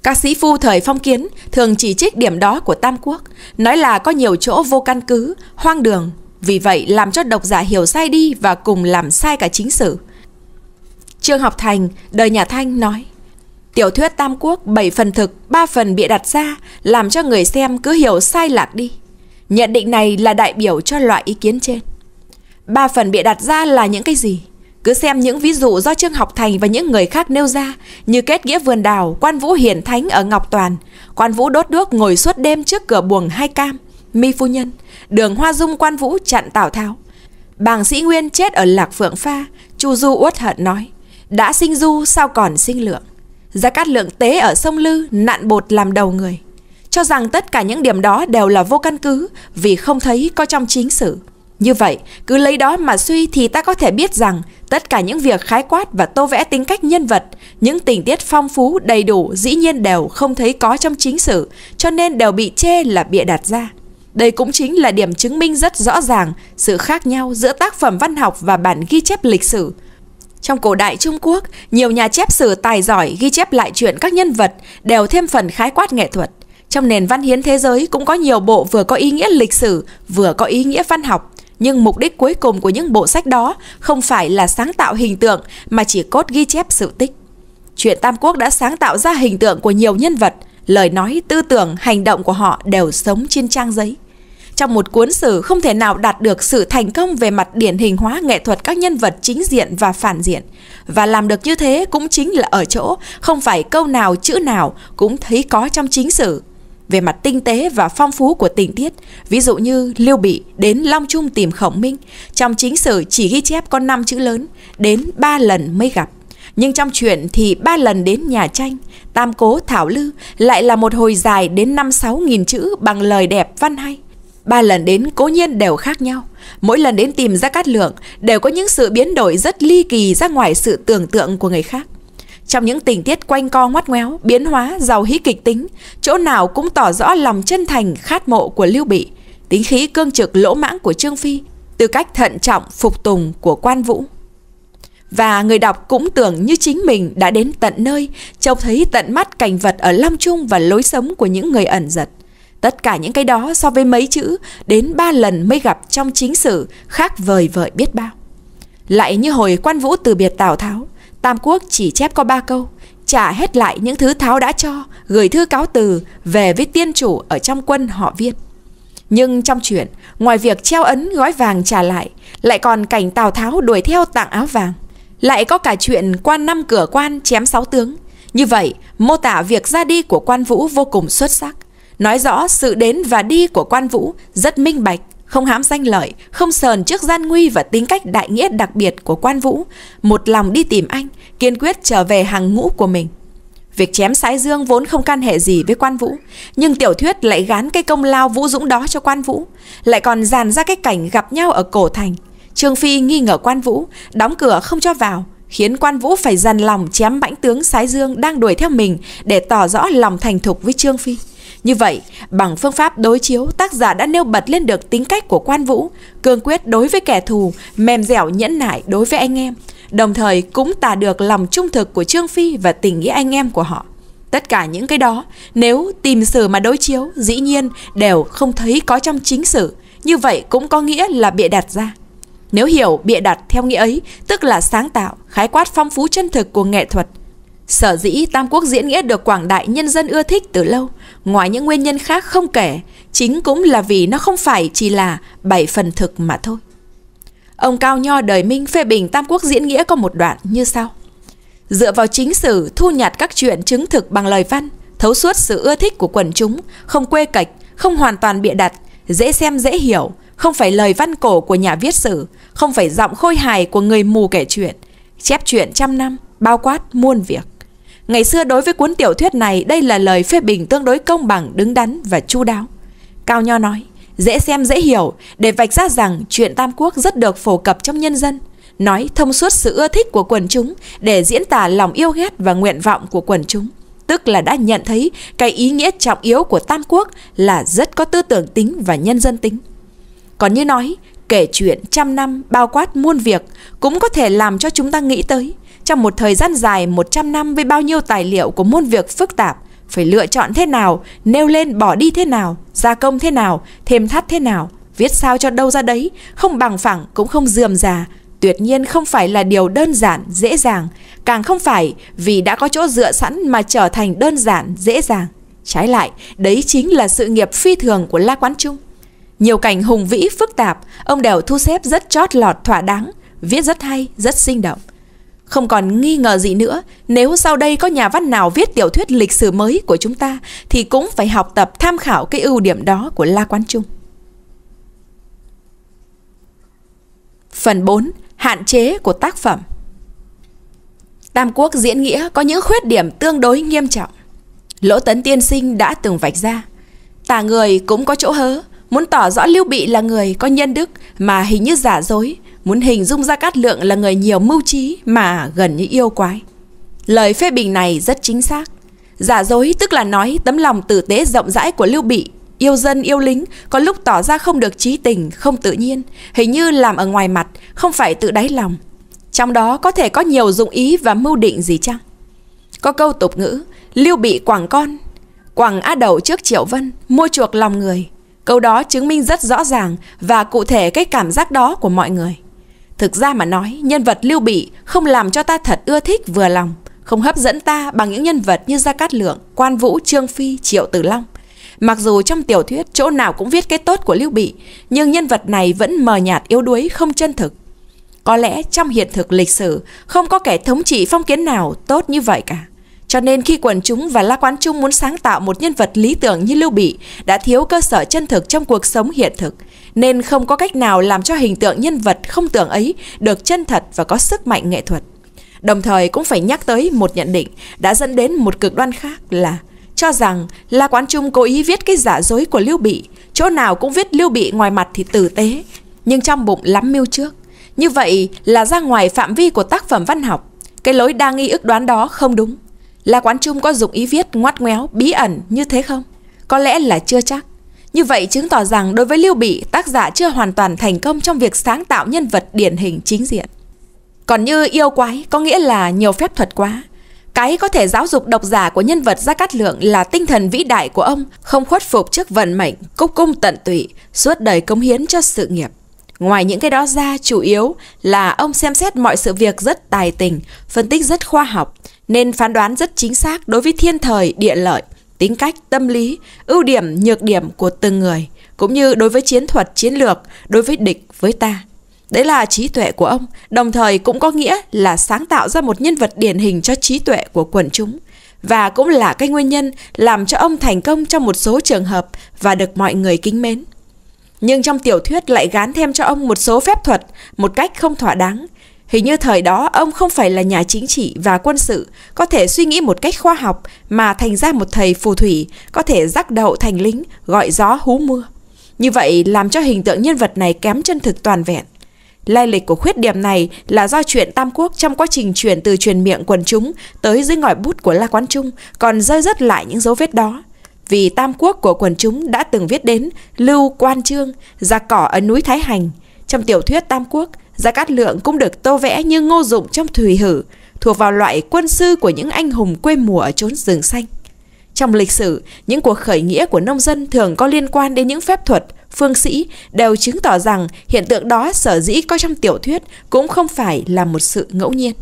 Các sĩ phu thời phong kiến thường chỉ trích điểm đó của Tam Quốc, nói là có nhiều chỗ vô căn cứ, hoang đường, vì vậy làm cho độc giả hiểu sai đi và cùng làm sai cả chính sử. Trương Học Thành, đời nhà Thanh nói Tiểu thuyết Tam Quốc 7 phần thực, 3 phần bịa đặt ra làm cho người xem cứ hiểu sai lạc đi. Nhận định này là đại biểu cho loại ý kiến trên. Ba phần bịa đặt ra là những cái gì? Cứ xem những ví dụ do Trương Học Thành và những người khác nêu ra như kết nghĩa vườn đào, quan vũ hiển thánh ở Ngọc Toàn, quan vũ đốt đuốc ngồi suốt đêm trước cửa buồng hai cam, mi phu nhân, đường hoa dung quan vũ chặn Tào Tháo. Bàng sĩ Nguyên chết ở Lạc Phượng Pha, Chu Du uất hận nói, đã sinh Du sao còn sinh lượng. Gia Cát Lượng tế ở sông Lư nạn bột làm đầu người. Cho rằng tất cả những điểm đó đều là vô căn cứ vì không thấy có trong chính sử. Như vậy, cứ lấy đó mà suy thì ta có thể biết rằng tất cả những việc khái quát và tô vẽ tính cách nhân vật, những tình tiết phong phú đầy đủ dĩ nhiên đều không thấy có trong chính sử, cho nên đều bị chê là bịa đặt ra. Đây cũng chính là điểm chứng minh rất rõ ràng sự khác nhau giữa tác phẩm văn học và bản ghi chép lịch sử. Trong cổ đại Trung Quốc, nhiều nhà chép sử tài giỏi ghi chép lại chuyện các nhân vật đều thêm phần khái quát nghệ thuật. Trong nền văn hiến thế giới cũng có nhiều bộ vừa có ý nghĩa lịch sử, vừa có ý nghĩa văn học nhưng mục đích cuối cùng của những bộ sách đó không phải là sáng tạo hình tượng mà chỉ cốt ghi chép sự tích. Chuyện Tam Quốc đã sáng tạo ra hình tượng của nhiều nhân vật, lời nói, tư tưởng, hành động của họ đều sống trên trang giấy. Trong một cuốn sử không thể nào đạt được sự thành công về mặt điển hình hóa nghệ thuật các nhân vật chính diện và phản diện. Và làm được như thế cũng chính là ở chỗ không phải câu nào chữ nào cũng thấy có trong chính sử về mặt tinh tế và phong phú của tình tiết, ví dụ như Lưu Bị đến Long Trung tìm Khổng Minh, trong chính sử chỉ ghi chép có 5 chữ lớn, đến 3 lần mới gặp. Nhưng trong truyện thì ba lần đến nhà tranh, Tam Cố Thảo Lư lại là một hồi dài đến 5-6 nghìn chữ bằng lời đẹp văn hay. Ba lần đến cố nhiên đều khác nhau. Mỗi lần đến tìm ra cát lượng đều có những sự biến đổi rất ly kỳ ra ngoài sự tưởng tượng của người khác. Trong những tình tiết quanh co ngoắt ngoéo, biến hóa, giàu hí kịch tính, chỗ nào cũng tỏ rõ lòng chân thành khát mộ của Lưu Bị, tính khí cương trực lỗ mãng của Trương Phi, tư cách thận trọng phục tùng của Quan Vũ. Và người đọc cũng tưởng như chính mình đã đến tận nơi, trông thấy tận mắt cảnh vật ở Long Trung và lối sống của những người ẩn giật. Tất cả những cái đó so với mấy chữ đến ba lần mới gặp trong chính sử khác vời vợi biết bao. Lại như hồi quan vũ từ biệt Tào Tháo, Tam Quốc chỉ chép có ba câu Trả hết lại những thứ Tháo đã cho Gửi thư cáo từ Về với tiên chủ ở trong quân họ viên Nhưng trong chuyện Ngoài việc treo ấn gói vàng trả lại Lại còn cảnh Tào Tháo đuổi theo tặng áo vàng Lại có cả chuyện quan năm cửa quan chém sáu tướng Như vậy mô tả việc ra đi của quan vũ vô cùng xuất sắc Nói rõ sự đến và đi của quan vũ rất minh bạch không hám danh lợi, không sờn trước gian nguy và tính cách đại nghĩa đặc biệt của quan vũ, một lòng đi tìm anh, kiên quyết trở về hàng ngũ của mình. Việc chém sái dương vốn không can hệ gì với quan vũ, nhưng tiểu thuyết lại gán cái công lao vũ dũng đó cho quan vũ, lại còn dàn ra cái cảnh gặp nhau ở cổ thành. Trương Phi nghi ngờ quan vũ, đóng cửa không cho vào, khiến quan vũ phải dằn lòng chém bãnh tướng sái dương đang đuổi theo mình để tỏ rõ lòng thành thục với Trương Phi. Như vậy, bằng phương pháp đối chiếu, tác giả đã nêu bật lên được tính cách của quan vũ, cương quyết đối với kẻ thù, mềm dẻo nhẫn nại đối với anh em, đồng thời cũng tả được lòng trung thực của Trương Phi và tình nghĩa anh em của họ. Tất cả những cái đó, nếu tìm sử mà đối chiếu, dĩ nhiên đều không thấy có trong chính sử, như vậy cũng có nghĩa là bịa đặt ra. Nếu hiểu bịa đặt theo nghĩa ấy, tức là sáng tạo, khái quát phong phú chân thực của nghệ thuật, Sở dĩ Tam Quốc diễn nghĩa được quảng đại nhân dân ưa thích từ lâu, ngoài những nguyên nhân khác không kể, chính cũng là vì nó không phải chỉ là bảy phần thực mà thôi. Ông Cao Nho đời Minh phê bình Tam Quốc diễn nghĩa có một đoạn như sau. Dựa vào chính sử thu nhặt các chuyện chứng thực bằng lời văn, thấu suốt sự ưa thích của quần chúng, không quê cạch, không hoàn toàn bịa đặt, dễ xem dễ hiểu, không phải lời văn cổ của nhà viết sử, không phải giọng khôi hài của người mù kể chuyện, chép chuyện trăm năm, bao quát muôn việc. Ngày xưa đối với cuốn tiểu thuyết này, đây là lời phê bình tương đối công bằng, đứng đắn và chu đáo. Cao Nho nói, dễ xem dễ hiểu để vạch ra rằng chuyện Tam Quốc rất được phổ cập trong nhân dân, nói thông suốt sự ưa thích của quần chúng để diễn tả lòng yêu ghét và nguyện vọng của quần chúng. Tức là đã nhận thấy cái ý nghĩa trọng yếu của Tam Quốc là rất có tư tưởng tính và nhân dân tính. Còn như nói, kể chuyện trăm năm bao quát muôn việc cũng có thể làm cho chúng ta nghĩ tới trong một thời gian dài 100 năm với bao nhiêu tài liệu của môn việc phức tạp, phải lựa chọn thế nào, nêu lên bỏ đi thế nào, gia công thế nào, thêm thắt thế nào, viết sao cho đâu ra đấy, không bằng phẳng cũng không dườm già, tuyệt nhiên không phải là điều đơn giản, dễ dàng, càng không phải vì đã có chỗ dựa sẵn mà trở thành đơn giản, dễ dàng. Trái lại, đấy chính là sự nghiệp phi thường của La Quán Trung. Nhiều cảnh hùng vĩ phức tạp, ông đều thu xếp rất chót lọt thỏa đáng, viết rất hay, rất sinh động. Không còn nghi ngờ gì nữa, nếu sau đây có nhà văn nào viết tiểu thuyết lịch sử mới của chúng ta thì cũng phải học tập tham khảo cái ưu điểm đó của La Quán Trung. Phần 4. Hạn chế của tác phẩm Tam Quốc diễn nghĩa có những khuyết điểm tương đối nghiêm trọng. Lỗ Tấn Tiên Sinh đã từng vạch ra. Tả người cũng có chỗ hớ, muốn tỏ rõ Lưu Bị là người có nhân đức mà hình như giả dối, muốn hình dung ra Cát Lượng là người nhiều mưu trí mà gần như yêu quái. Lời phê bình này rất chính xác. Giả dối tức là nói tấm lòng tử tế rộng rãi của Lưu Bị, yêu dân yêu lính, có lúc tỏ ra không được trí tình, không tự nhiên, hình như làm ở ngoài mặt, không phải tự đáy lòng. Trong đó có thể có nhiều dụng ý và mưu định gì chăng? Có câu tục ngữ, Lưu Bị quảng con, quảng á đầu trước Triệu Vân, mua chuộc lòng người. Câu đó chứng minh rất rõ ràng và cụ thể cái cảm giác đó của mọi người. Thực ra mà nói, nhân vật Lưu Bị không làm cho ta thật ưa thích vừa lòng, không hấp dẫn ta bằng những nhân vật như Gia Cát Lượng, Quan Vũ, Trương Phi, Triệu Tử Long. Mặc dù trong tiểu thuyết chỗ nào cũng viết cái tốt của Lưu Bị, nhưng nhân vật này vẫn mờ nhạt yếu đuối không chân thực. Có lẽ trong hiện thực lịch sử không có kẻ thống trị phong kiến nào tốt như vậy cả. Cho nên khi quần chúng và La Quán Trung muốn sáng tạo một nhân vật lý tưởng như Lưu Bị đã thiếu cơ sở chân thực trong cuộc sống hiện thực, nên không có cách nào làm cho hình tượng nhân vật không tưởng ấy được chân thật và có sức mạnh nghệ thuật. Đồng thời cũng phải nhắc tới một nhận định đã dẫn đến một cực đoan khác là cho rằng La Quán Trung cố ý viết cái giả dối của Lưu Bị, chỗ nào cũng viết Lưu Bị ngoài mặt thì tử tế, nhưng trong bụng lắm mưu trước. Như vậy là ra ngoài phạm vi của tác phẩm văn học. Cái lối đa nghi ức đoán đó không đúng là quán chung có dụng ý viết ngoắt ngoéo, bí ẩn như thế không? Có lẽ là chưa chắc. Như vậy chứng tỏ rằng đối với Lưu Bị, tác giả chưa hoàn toàn thành công trong việc sáng tạo nhân vật điển hình chính diện. Còn như yêu quái có nghĩa là nhiều phép thuật quá. Cái có thể giáo dục độc giả của nhân vật Gia Cát Lượng là tinh thần vĩ đại của ông, không khuất phục trước vận mệnh, cúc cung tận tụy, suốt đời cống hiến cho sự nghiệp. Ngoài những cái đó ra, chủ yếu là ông xem xét mọi sự việc rất tài tình, phân tích rất khoa học, nên phán đoán rất chính xác đối với thiên thời, địa lợi, tính cách, tâm lý, ưu điểm, nhược điểm của từng người, cũng như đối với chiến thuật, chiến lược, đối với địch, với ta. Đấy là trí tuệ của ông, đồng thời cũng có nghĩa là sáng tạo ra một nhân vật điển hình cho trí tuệ của quần chúng và cũng là cái nguyên nhân làm cho ông thành công trong một số trường hợp và được mọi người kính mến. Nhưng trong tiểu thuyết lại gán thêm cho ông một số phép thuật một cách không thỏa đáng Hình như thời đó ông không phải là nhà chính trị và quân sự, có thể suy nghĩ một cách khoa học mà thành ra một thầy phù thủy, có thể rắc đậu thành lính, gọi gió hú mưa. Như vậy làm cho hình tượng nhân vật này kém chân thực toàn vẹn. Lai lịch của khuyết điểm này là do chuyện Tam Quốc trong quá trình chuyển từ truyền miệng quần chúng tới dưới ngòi bút của La Quán Trung còn rơi rất lại những dấu vết đó. Vì Tam Quốc của quần chúng đã từng viết đến Lưu Quan Trương, giặc cỏ ở núi Thái Hành – trong tiểu thuyết Tam Quốc, Gia Cát Lượng cũng được tô vẽ như ngô dụng trong Thùy Hử, thuộc vào loại quân sư của những anh hùng quê mùa ở chốn rừng xanh. Trong lịch sử, những cuộc khởi nghĩa của nông dân thường có liên quan đến những phép thuật, phương sĩ đều chứng tỏ rằng hiện tượng đó sở dĩ có trong tiểu thuyết cũng không phải là một sự ngẫu nhiên.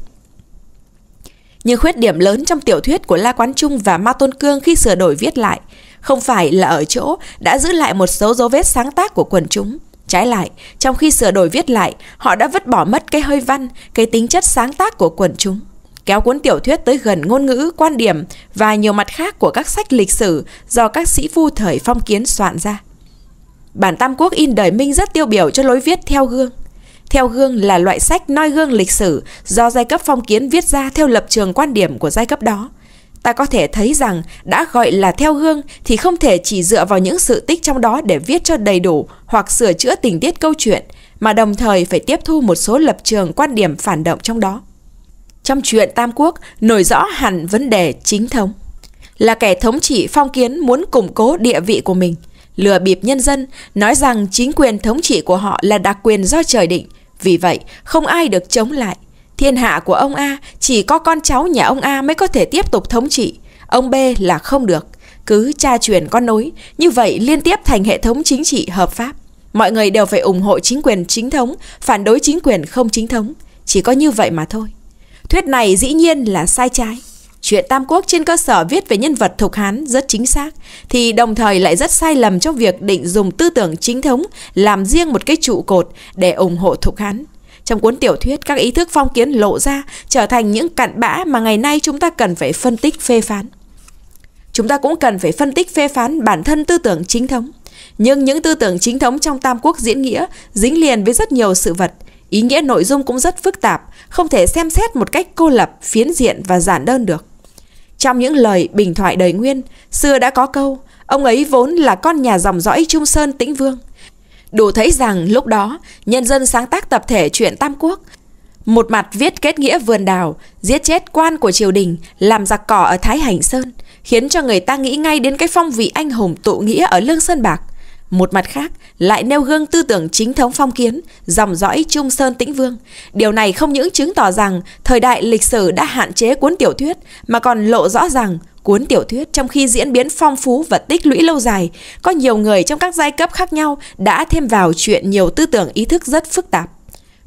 Nhưng khuyết điểm lớn trong tiểu thuyết của La Quán Trung và Ma Tôn Cương khi sửa đổi viết lại không phải là ở chỗ đã giữ lại một số dấu vết sáng tác của quần chúng, Trái lại, trong khi sửa đổi viết lại, họ đã vứt bỏ mất cái hơi văn, cái tính chất sáng tác của quần chúng. Kéo cuốn tiểu thuyết tới gần ngôn ngữ, quan điểm và nhiều mặt khác của các sách lịch sử do các sĩ phu thời phong kiến soạn ra. Bản Tam Quốc in đời Minh rất tiêu biểu cho lối viết theo gương. Theo gương là loại sách noi gương lịch sử do giai cấp phong kiến viết ra theo lập trường quan điểm của giai cấp đó, Ta có thể thấy rằng đã gọi là theo gương thì không thể chỉ dựa vào những sự tích trong đó để viết cho đầy đủ hoặc sửa chữa tình tiết câu chuyện, mà đồng thời phải tiếp thu một số lập trường quan điểm phản động trong đó. Trong truyện Tam Quốc, nổi rõ hẳn vấn đề chính thống. Là kẻ thống trị phong kiến muốn củng cố địa vị của mình, lừa bịp nhân dân, nói rằng chính quyền thống trị của họ là đặc quyền do trời định, vì vậy không ai được chống lại. Thiên hạ của ông A chỉ có con cháu nhà ông A mới có thể tiếp tục thống trị, ông B là không được. Cứ cha truyền con nối, như vậy liên tiếp thành hệ thống chính trị hợp pháp. Mọi người đều phải ủng hộ chính quyền chính thống, phản đối chính quyền không chính thống. Chỉ có như vậy mà thôi. Thuyết này dĩ nhiên là sai trái. Chuyện Tam Quốc trên cơ sở viết về nhân vật Thục Hán rất chính xác, thì đồng thời lại rất sai lầm trong việc định dùng tư tưởng chính thống làm riêng một cái trụ cột để ủng hộ Thục Hán. Trong cuốn tiểu thuyết, các ý thức phong kiến lộ ra trở thành những cặn bã mà ngày nay chúng ta cần phải phân tích phê phán. Chúng ta cũng cần phải phân tích phê phán bản thân tư tưởng chính thống. Nhưng những tư tưởng chính thống trong Tam Quốc diễn nghĩa dính liền với rất nhiều sự vật, ý nghĩa nội dung cũng rất phức tạp, không thể xem xét một cách cô lập, phiến diện và giản đơn được. Trong những lời bình thoại đời nguyên, xưa đã có câu, ông ấy vốn là con nhà dòng dõi Trung Sơn Tĩnh Vương, Đủ thấy rằng lúc đó, nhân dân sáng tác tập thể chuyện Tam Quốc, một mặt viết kết nghĩa vườn đào, giết chết quan của triều đình, làm giặc cỏ ở Thái Hành Sơn, khiến cho người ta nghĩ ngay đến cái phong vị anh hùng tụ nghĩa ở Lương Sơn Bạc – một mặt khác, lại nêu gương tư tưởng chính thống phong kiến, dòng dõi Trung Sơn Tĩnh Vương. Điều này không những chứng tỏ rằng thời đại lịch sử đã hạn chế cuốn tiểu thuyết, mà còn lộ rõ rằng cuốn tiểu thuyết trong khi diễn biến phong phú và tích lũy lâu dài, có nhiều người trong các giai cấp khác nhau đã thêm vào chuyện nhiều tư tưởng ý thức rất phức tạp.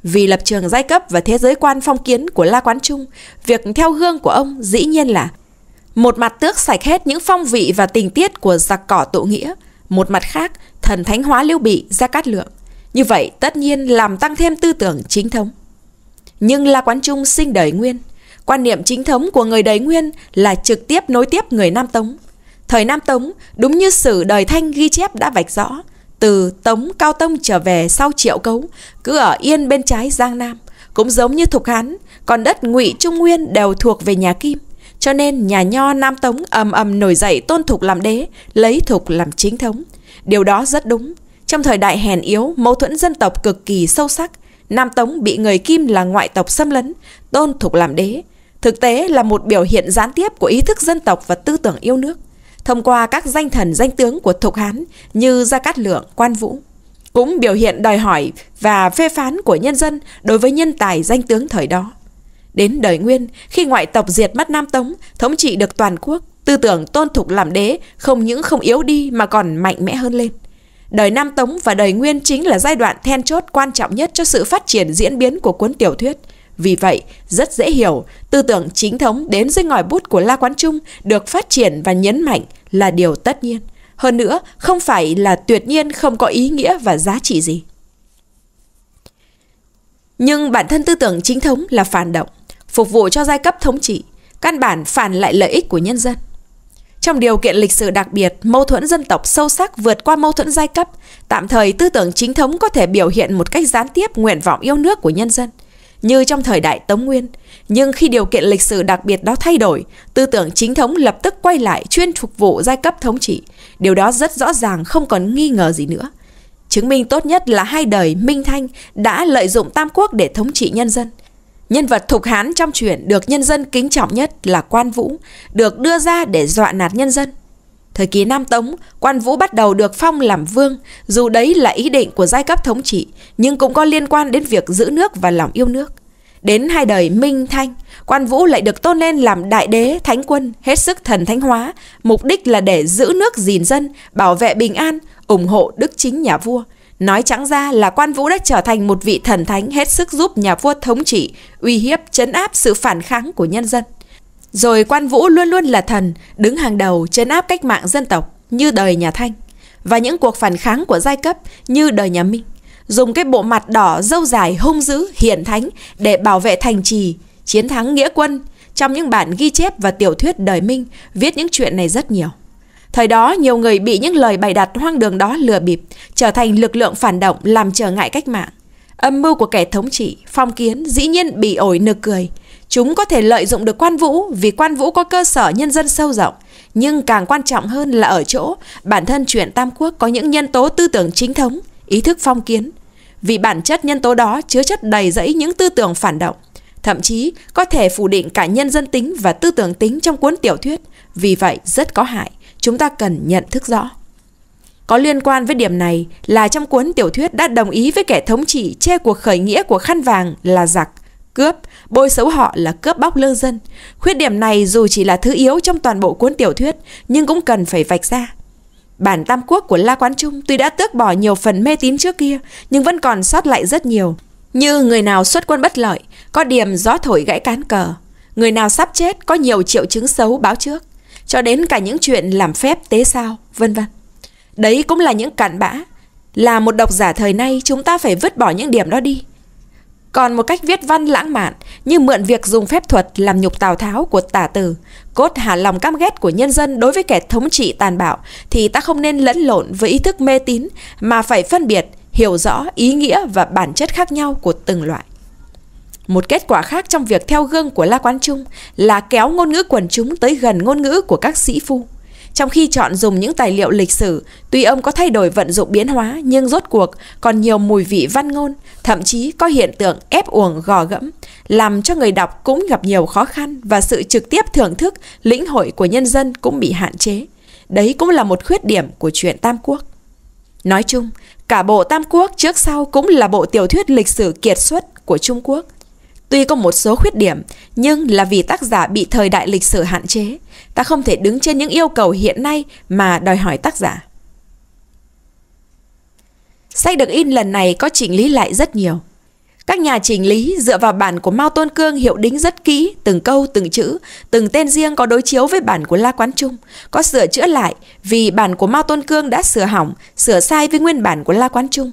Vì lập trường giai cấp và thế giới quan phong kiến của La Quán Trung, việc theo gương của ông dĩ nhiên là một mặt tước sạch hết những phong vị và tình tiết của giặc cỏ tụ nghĩa – một mặt khác, thần thánh hóa Lưu Bị ra Cát Lượng. Như vậy tất nhiên làm tăng thêm tư tưởng chính thống. Nhưng La Quán Trung sinh đời Nguyên. Quan niệm chính thống của người đời Nguyên là trực tiếp nối tiếp người Nam Tống. Thời Nam Tống, đúng như sử đời Thanh ghi chép đã vạch rõ, từ Tống Cao Tông trở về sau triệu cấu, cứ ở yên bên trái Giang Nam, cũng giống như Thục Hán, còn đất ngụy Trung Nguyên đều thuộc về nhà Kim. Cho nên nhà nho Nam Tống ầm ầm nổi dậy tôn thục làm đế, lấy thục làm chính thống. Điều đó rất đúng. Trong thời đại hèn yếu, mâu thuẫn dân tộc cực kỳ sâu sắc, Nam Tống bị người Kim là ngoại tộc xâm lấn, tôn thục làm đế. Thực tế là một biểu hiện gián tiếp của ý thức dân tộc và tư tưởng yêu nước, thông qua các danh thần danh tướng của thục Hán như Gia Cát Lượng, Quan Vũ. Cũng biểu hiện đòi hỏi và phê phán của nhân dân đối với nhân tài danh tướng thời đó. Đến đời Nguyên, khi ngoại tộc diệt mất Nam Tống, thống trị được toàn quốc, tư tưởng tôn thục làm đế không những không yếu đi mà còn mạnh mẽ hơn lên. Đời Nam Tống và đời Nguyên chính là giai đoạn then chốt quan trọng nhất cho sự phát triển diễn biến của cuốn tiểu thuyết. Vì vậy, rất dễ hiểu, tư tưởng chính thống đến dưới ngòi bút của La Quán Trung được phát triển và nhấn mạnh là điều tất nhiên. Hơn nữa, không phải là tuyệt nhiên không có ý nghĩa và giá trị gì. Nhưng bản thân tư tưởng chính thống là phản động phục vụ cho giai cấp thống trị, căn bản phản lại lợi ích của nhân dân. Trong điều kiện lịch sử đặc biệt, mâu thuẫn dân tộc sâu sắc vượt qua mâu thuẫn giai cấp, tạm thời tư tưởng chính thống có thể biểu hiện một cách gián tiếp nguyện vọng yêu nước của nhân dân, như trong thời đại Tống Nguyên. Nhưng khi điều kiện lịch sử đặc biệt đó thay đổi, tư tưởng chính thống lập tức quay lại chuyên phục vụ giai cấp thống trị. Điều đó rất rõ ràng không còn nghi ngờ gì nữa. Chứng minh tốt nhất là hai đời Minh Thanh đã lợi dụng Tam Quốc để thống trị nhân dân. Nhân vật Thục Hán trong truyện được nhân dân kính trọng nhất là Quan Vũ, được đưa ra để dọa nạt nhân dân. Thời kỳ Nam Tống, Quan Vũ bắt đầu được phong làm vương, dù đấy là ý định của giai cấp thống trị, nhưng cũng có liên quan đến việc giữ nước và lòng yêu nước. Đến hai đời Minh Thanh, Quan Vũ lại được tôn lên làm đại đế, thánh quân, hết sức thần thánh hóa, mục đích là để giữ nước gìn dân, bảo vệ bình an, ủng hộ đức chính nhà vua – Nói trắng ra là quan vũ đã trở thành một vị thần thánh hết sức giúp nhà vua thống trị, uy hiếp, chấn áp sự phản kháng của nhân dân. Rồi quan vũ luôn luôn là thần, đứng hàng đầu chấn áp cách mạng dân tộc như đời nhà Thanh và những cuộc phản kháng của giai cấp như đời nhà Minh. Dùng cái bộ mặt đỏ dâu dài hung dữ, hiển thánh để bảo vệ thành trì, chiến thắng nghĩa quân. Trong những bản ghi chép và tiểu thuyết đời Minh viết những chuyện này rất nhiều. Thời đó, nhiều người bị những lời bày đặt hoang đường đó lừa bịp, trở thành lực lượng phản động làm trở ngại cách mạng. Âm mưu của kẻ thống trị, phong kiến dĩ nhiên bị ổi nực cười. Chúng có thể lợi dụng được quan vũ vì quan vũ có cơ sở nhân dân sâu rộng. Nhưng càng quan trọng hơn là ở chỗ bản thân chuyện Tam Quốc có những nhân tố tư tưởng chính thống, ý thức phong kiến. Vì bản chất nhân tố đó chứa chất đầy rẫy những tư tưởng phản động. Thậm chí có thể phủ định cả nhân dân tính và tư tưởng tính trong cuốn tiểu thuyết. Vì vậy rất có hại chúng ta cần nhận thức rõ. Có liên quan với điểm này là trong cuốn tiểu thuyết đã đồng ý với kẻ thống trị che cuộc khởi nghĩa của khăn vàng là giặc, cướp, bôi xấu họ là cướp bóc lương dân. Khuyết điểm này dù chỉ là thứ yếu trong toàn bộ cuốn tiểu thuyết nhưng cũng cần phải vạch ra. Bản Tam Quốc của La Quán Trung tuy đã tước bỏ nhiều phần mê tín trước kia nhưng vẫn còn sót lại rất nhiều. Như người nào xuất quân bất lợi, có điểm gió thổi gãy cán cờ. Người nào sắp chết có nhiều triệu chứng xấu báo trước cho đến cả những chuyện làm phép tế sao, vân vân. Đấy cũng là những cặn bã. Là một độc giả thời nay chúng ta phải vứt bỏ những điểm đó đi. Còn một cách viết văn lãng mạn như mượn việc dùng phép thuật làm nhục Tào Tháo của tả tử, cốt hạ lòng căm ghét của nhân dân đối với kẻ thống trị tàn bạo thì ta không nên lẫn lộn với ý thức mê tín mà phải phân biệt, hiểu rõ ý nghĩa và bản chất khác nhau của từng loại. Một kết quả khác trong việc theo gương của La Quán Trung là kéo ngôn ngữ quần chúng tới gần ngôn ngữ của các sĩ phu. Trong khi chọn dùng những tài liệu lịch sử, tuy ông có thay đổi vận dụng biến hóa nhưng rốt cuộc còn nhiều mùi vị văn ngôn, thậm chí có hiện tượng ép uổng gò gẫm, làm cho người đọc cũng gặp nhiều khó khăn và sự trực tiếp thưởng thức, lĩnh hội của nhân dân cũng bị hạn chế. Đấy cũng là một khuyết điểm của truyện Tam Quốc. Nói chung, cả bộ Tam Quốc trước sau cũng là bộ tiểu thuyết lịch sử kiệt xuất của Trung Quốc – Tuy có một số khuyết điểm, nhưng là vì tác giả bị thời đại lịch sử hạn chế, ta không thể đứng trên những yêu cầu hiện nay mà đòi hỏi tác giả. Sách được in lần này có chỉnh lý lại rất nhiều. Các nhà chỉnh lý dựa vào bản của Mao Tôn Cương hiệu đính rất kỹ, từng câu, từng chữ, từng tên riêng có đối chiếu với bản của La Quán Trung, có sửa chữa lại vì bản của Mao Tôn Cương đã sửa hỏng, sửa sai với nguyên bản của La Quán Trung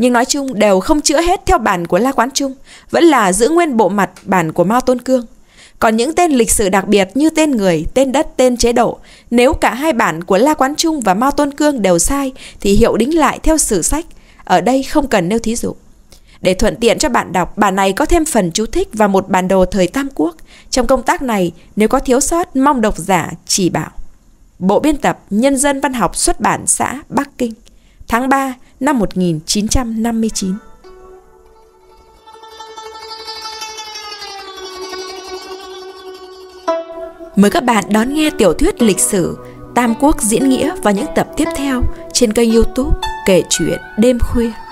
nhưng nói chung đều không chữa hết theo bản của La Quán Trung, vẫn là giữ nguyên bộ mặt bản của Mao Tôn Cương. Còn những tên lịch sử đặc biệt như tên người, tên đất, tên chế độ, nếu cả hai bản của La Quán Trung và Mao Tôn Cương đều sai thì hiệu đính lại theo sử sách, ở đây không cần nêu thí dụ. Để thuận tiện cho bạn đọc, bản này có thêm phần chú thích và một bản đồ thời Tam Quốc. Trong công tác này, nếu có thiếu sót, mong độc giả chỉ bảo. Bộ biên tập Nhân dân văn học xuất bản xã Bắc Kinh tháng 3 năm 1959. Mời các bạn đón nghe tiểu thuyết lịch sử Tam Quốc diễn nghĩa và những tập tiếp theo trên kênh youtube Kể chuyện đêm khuya.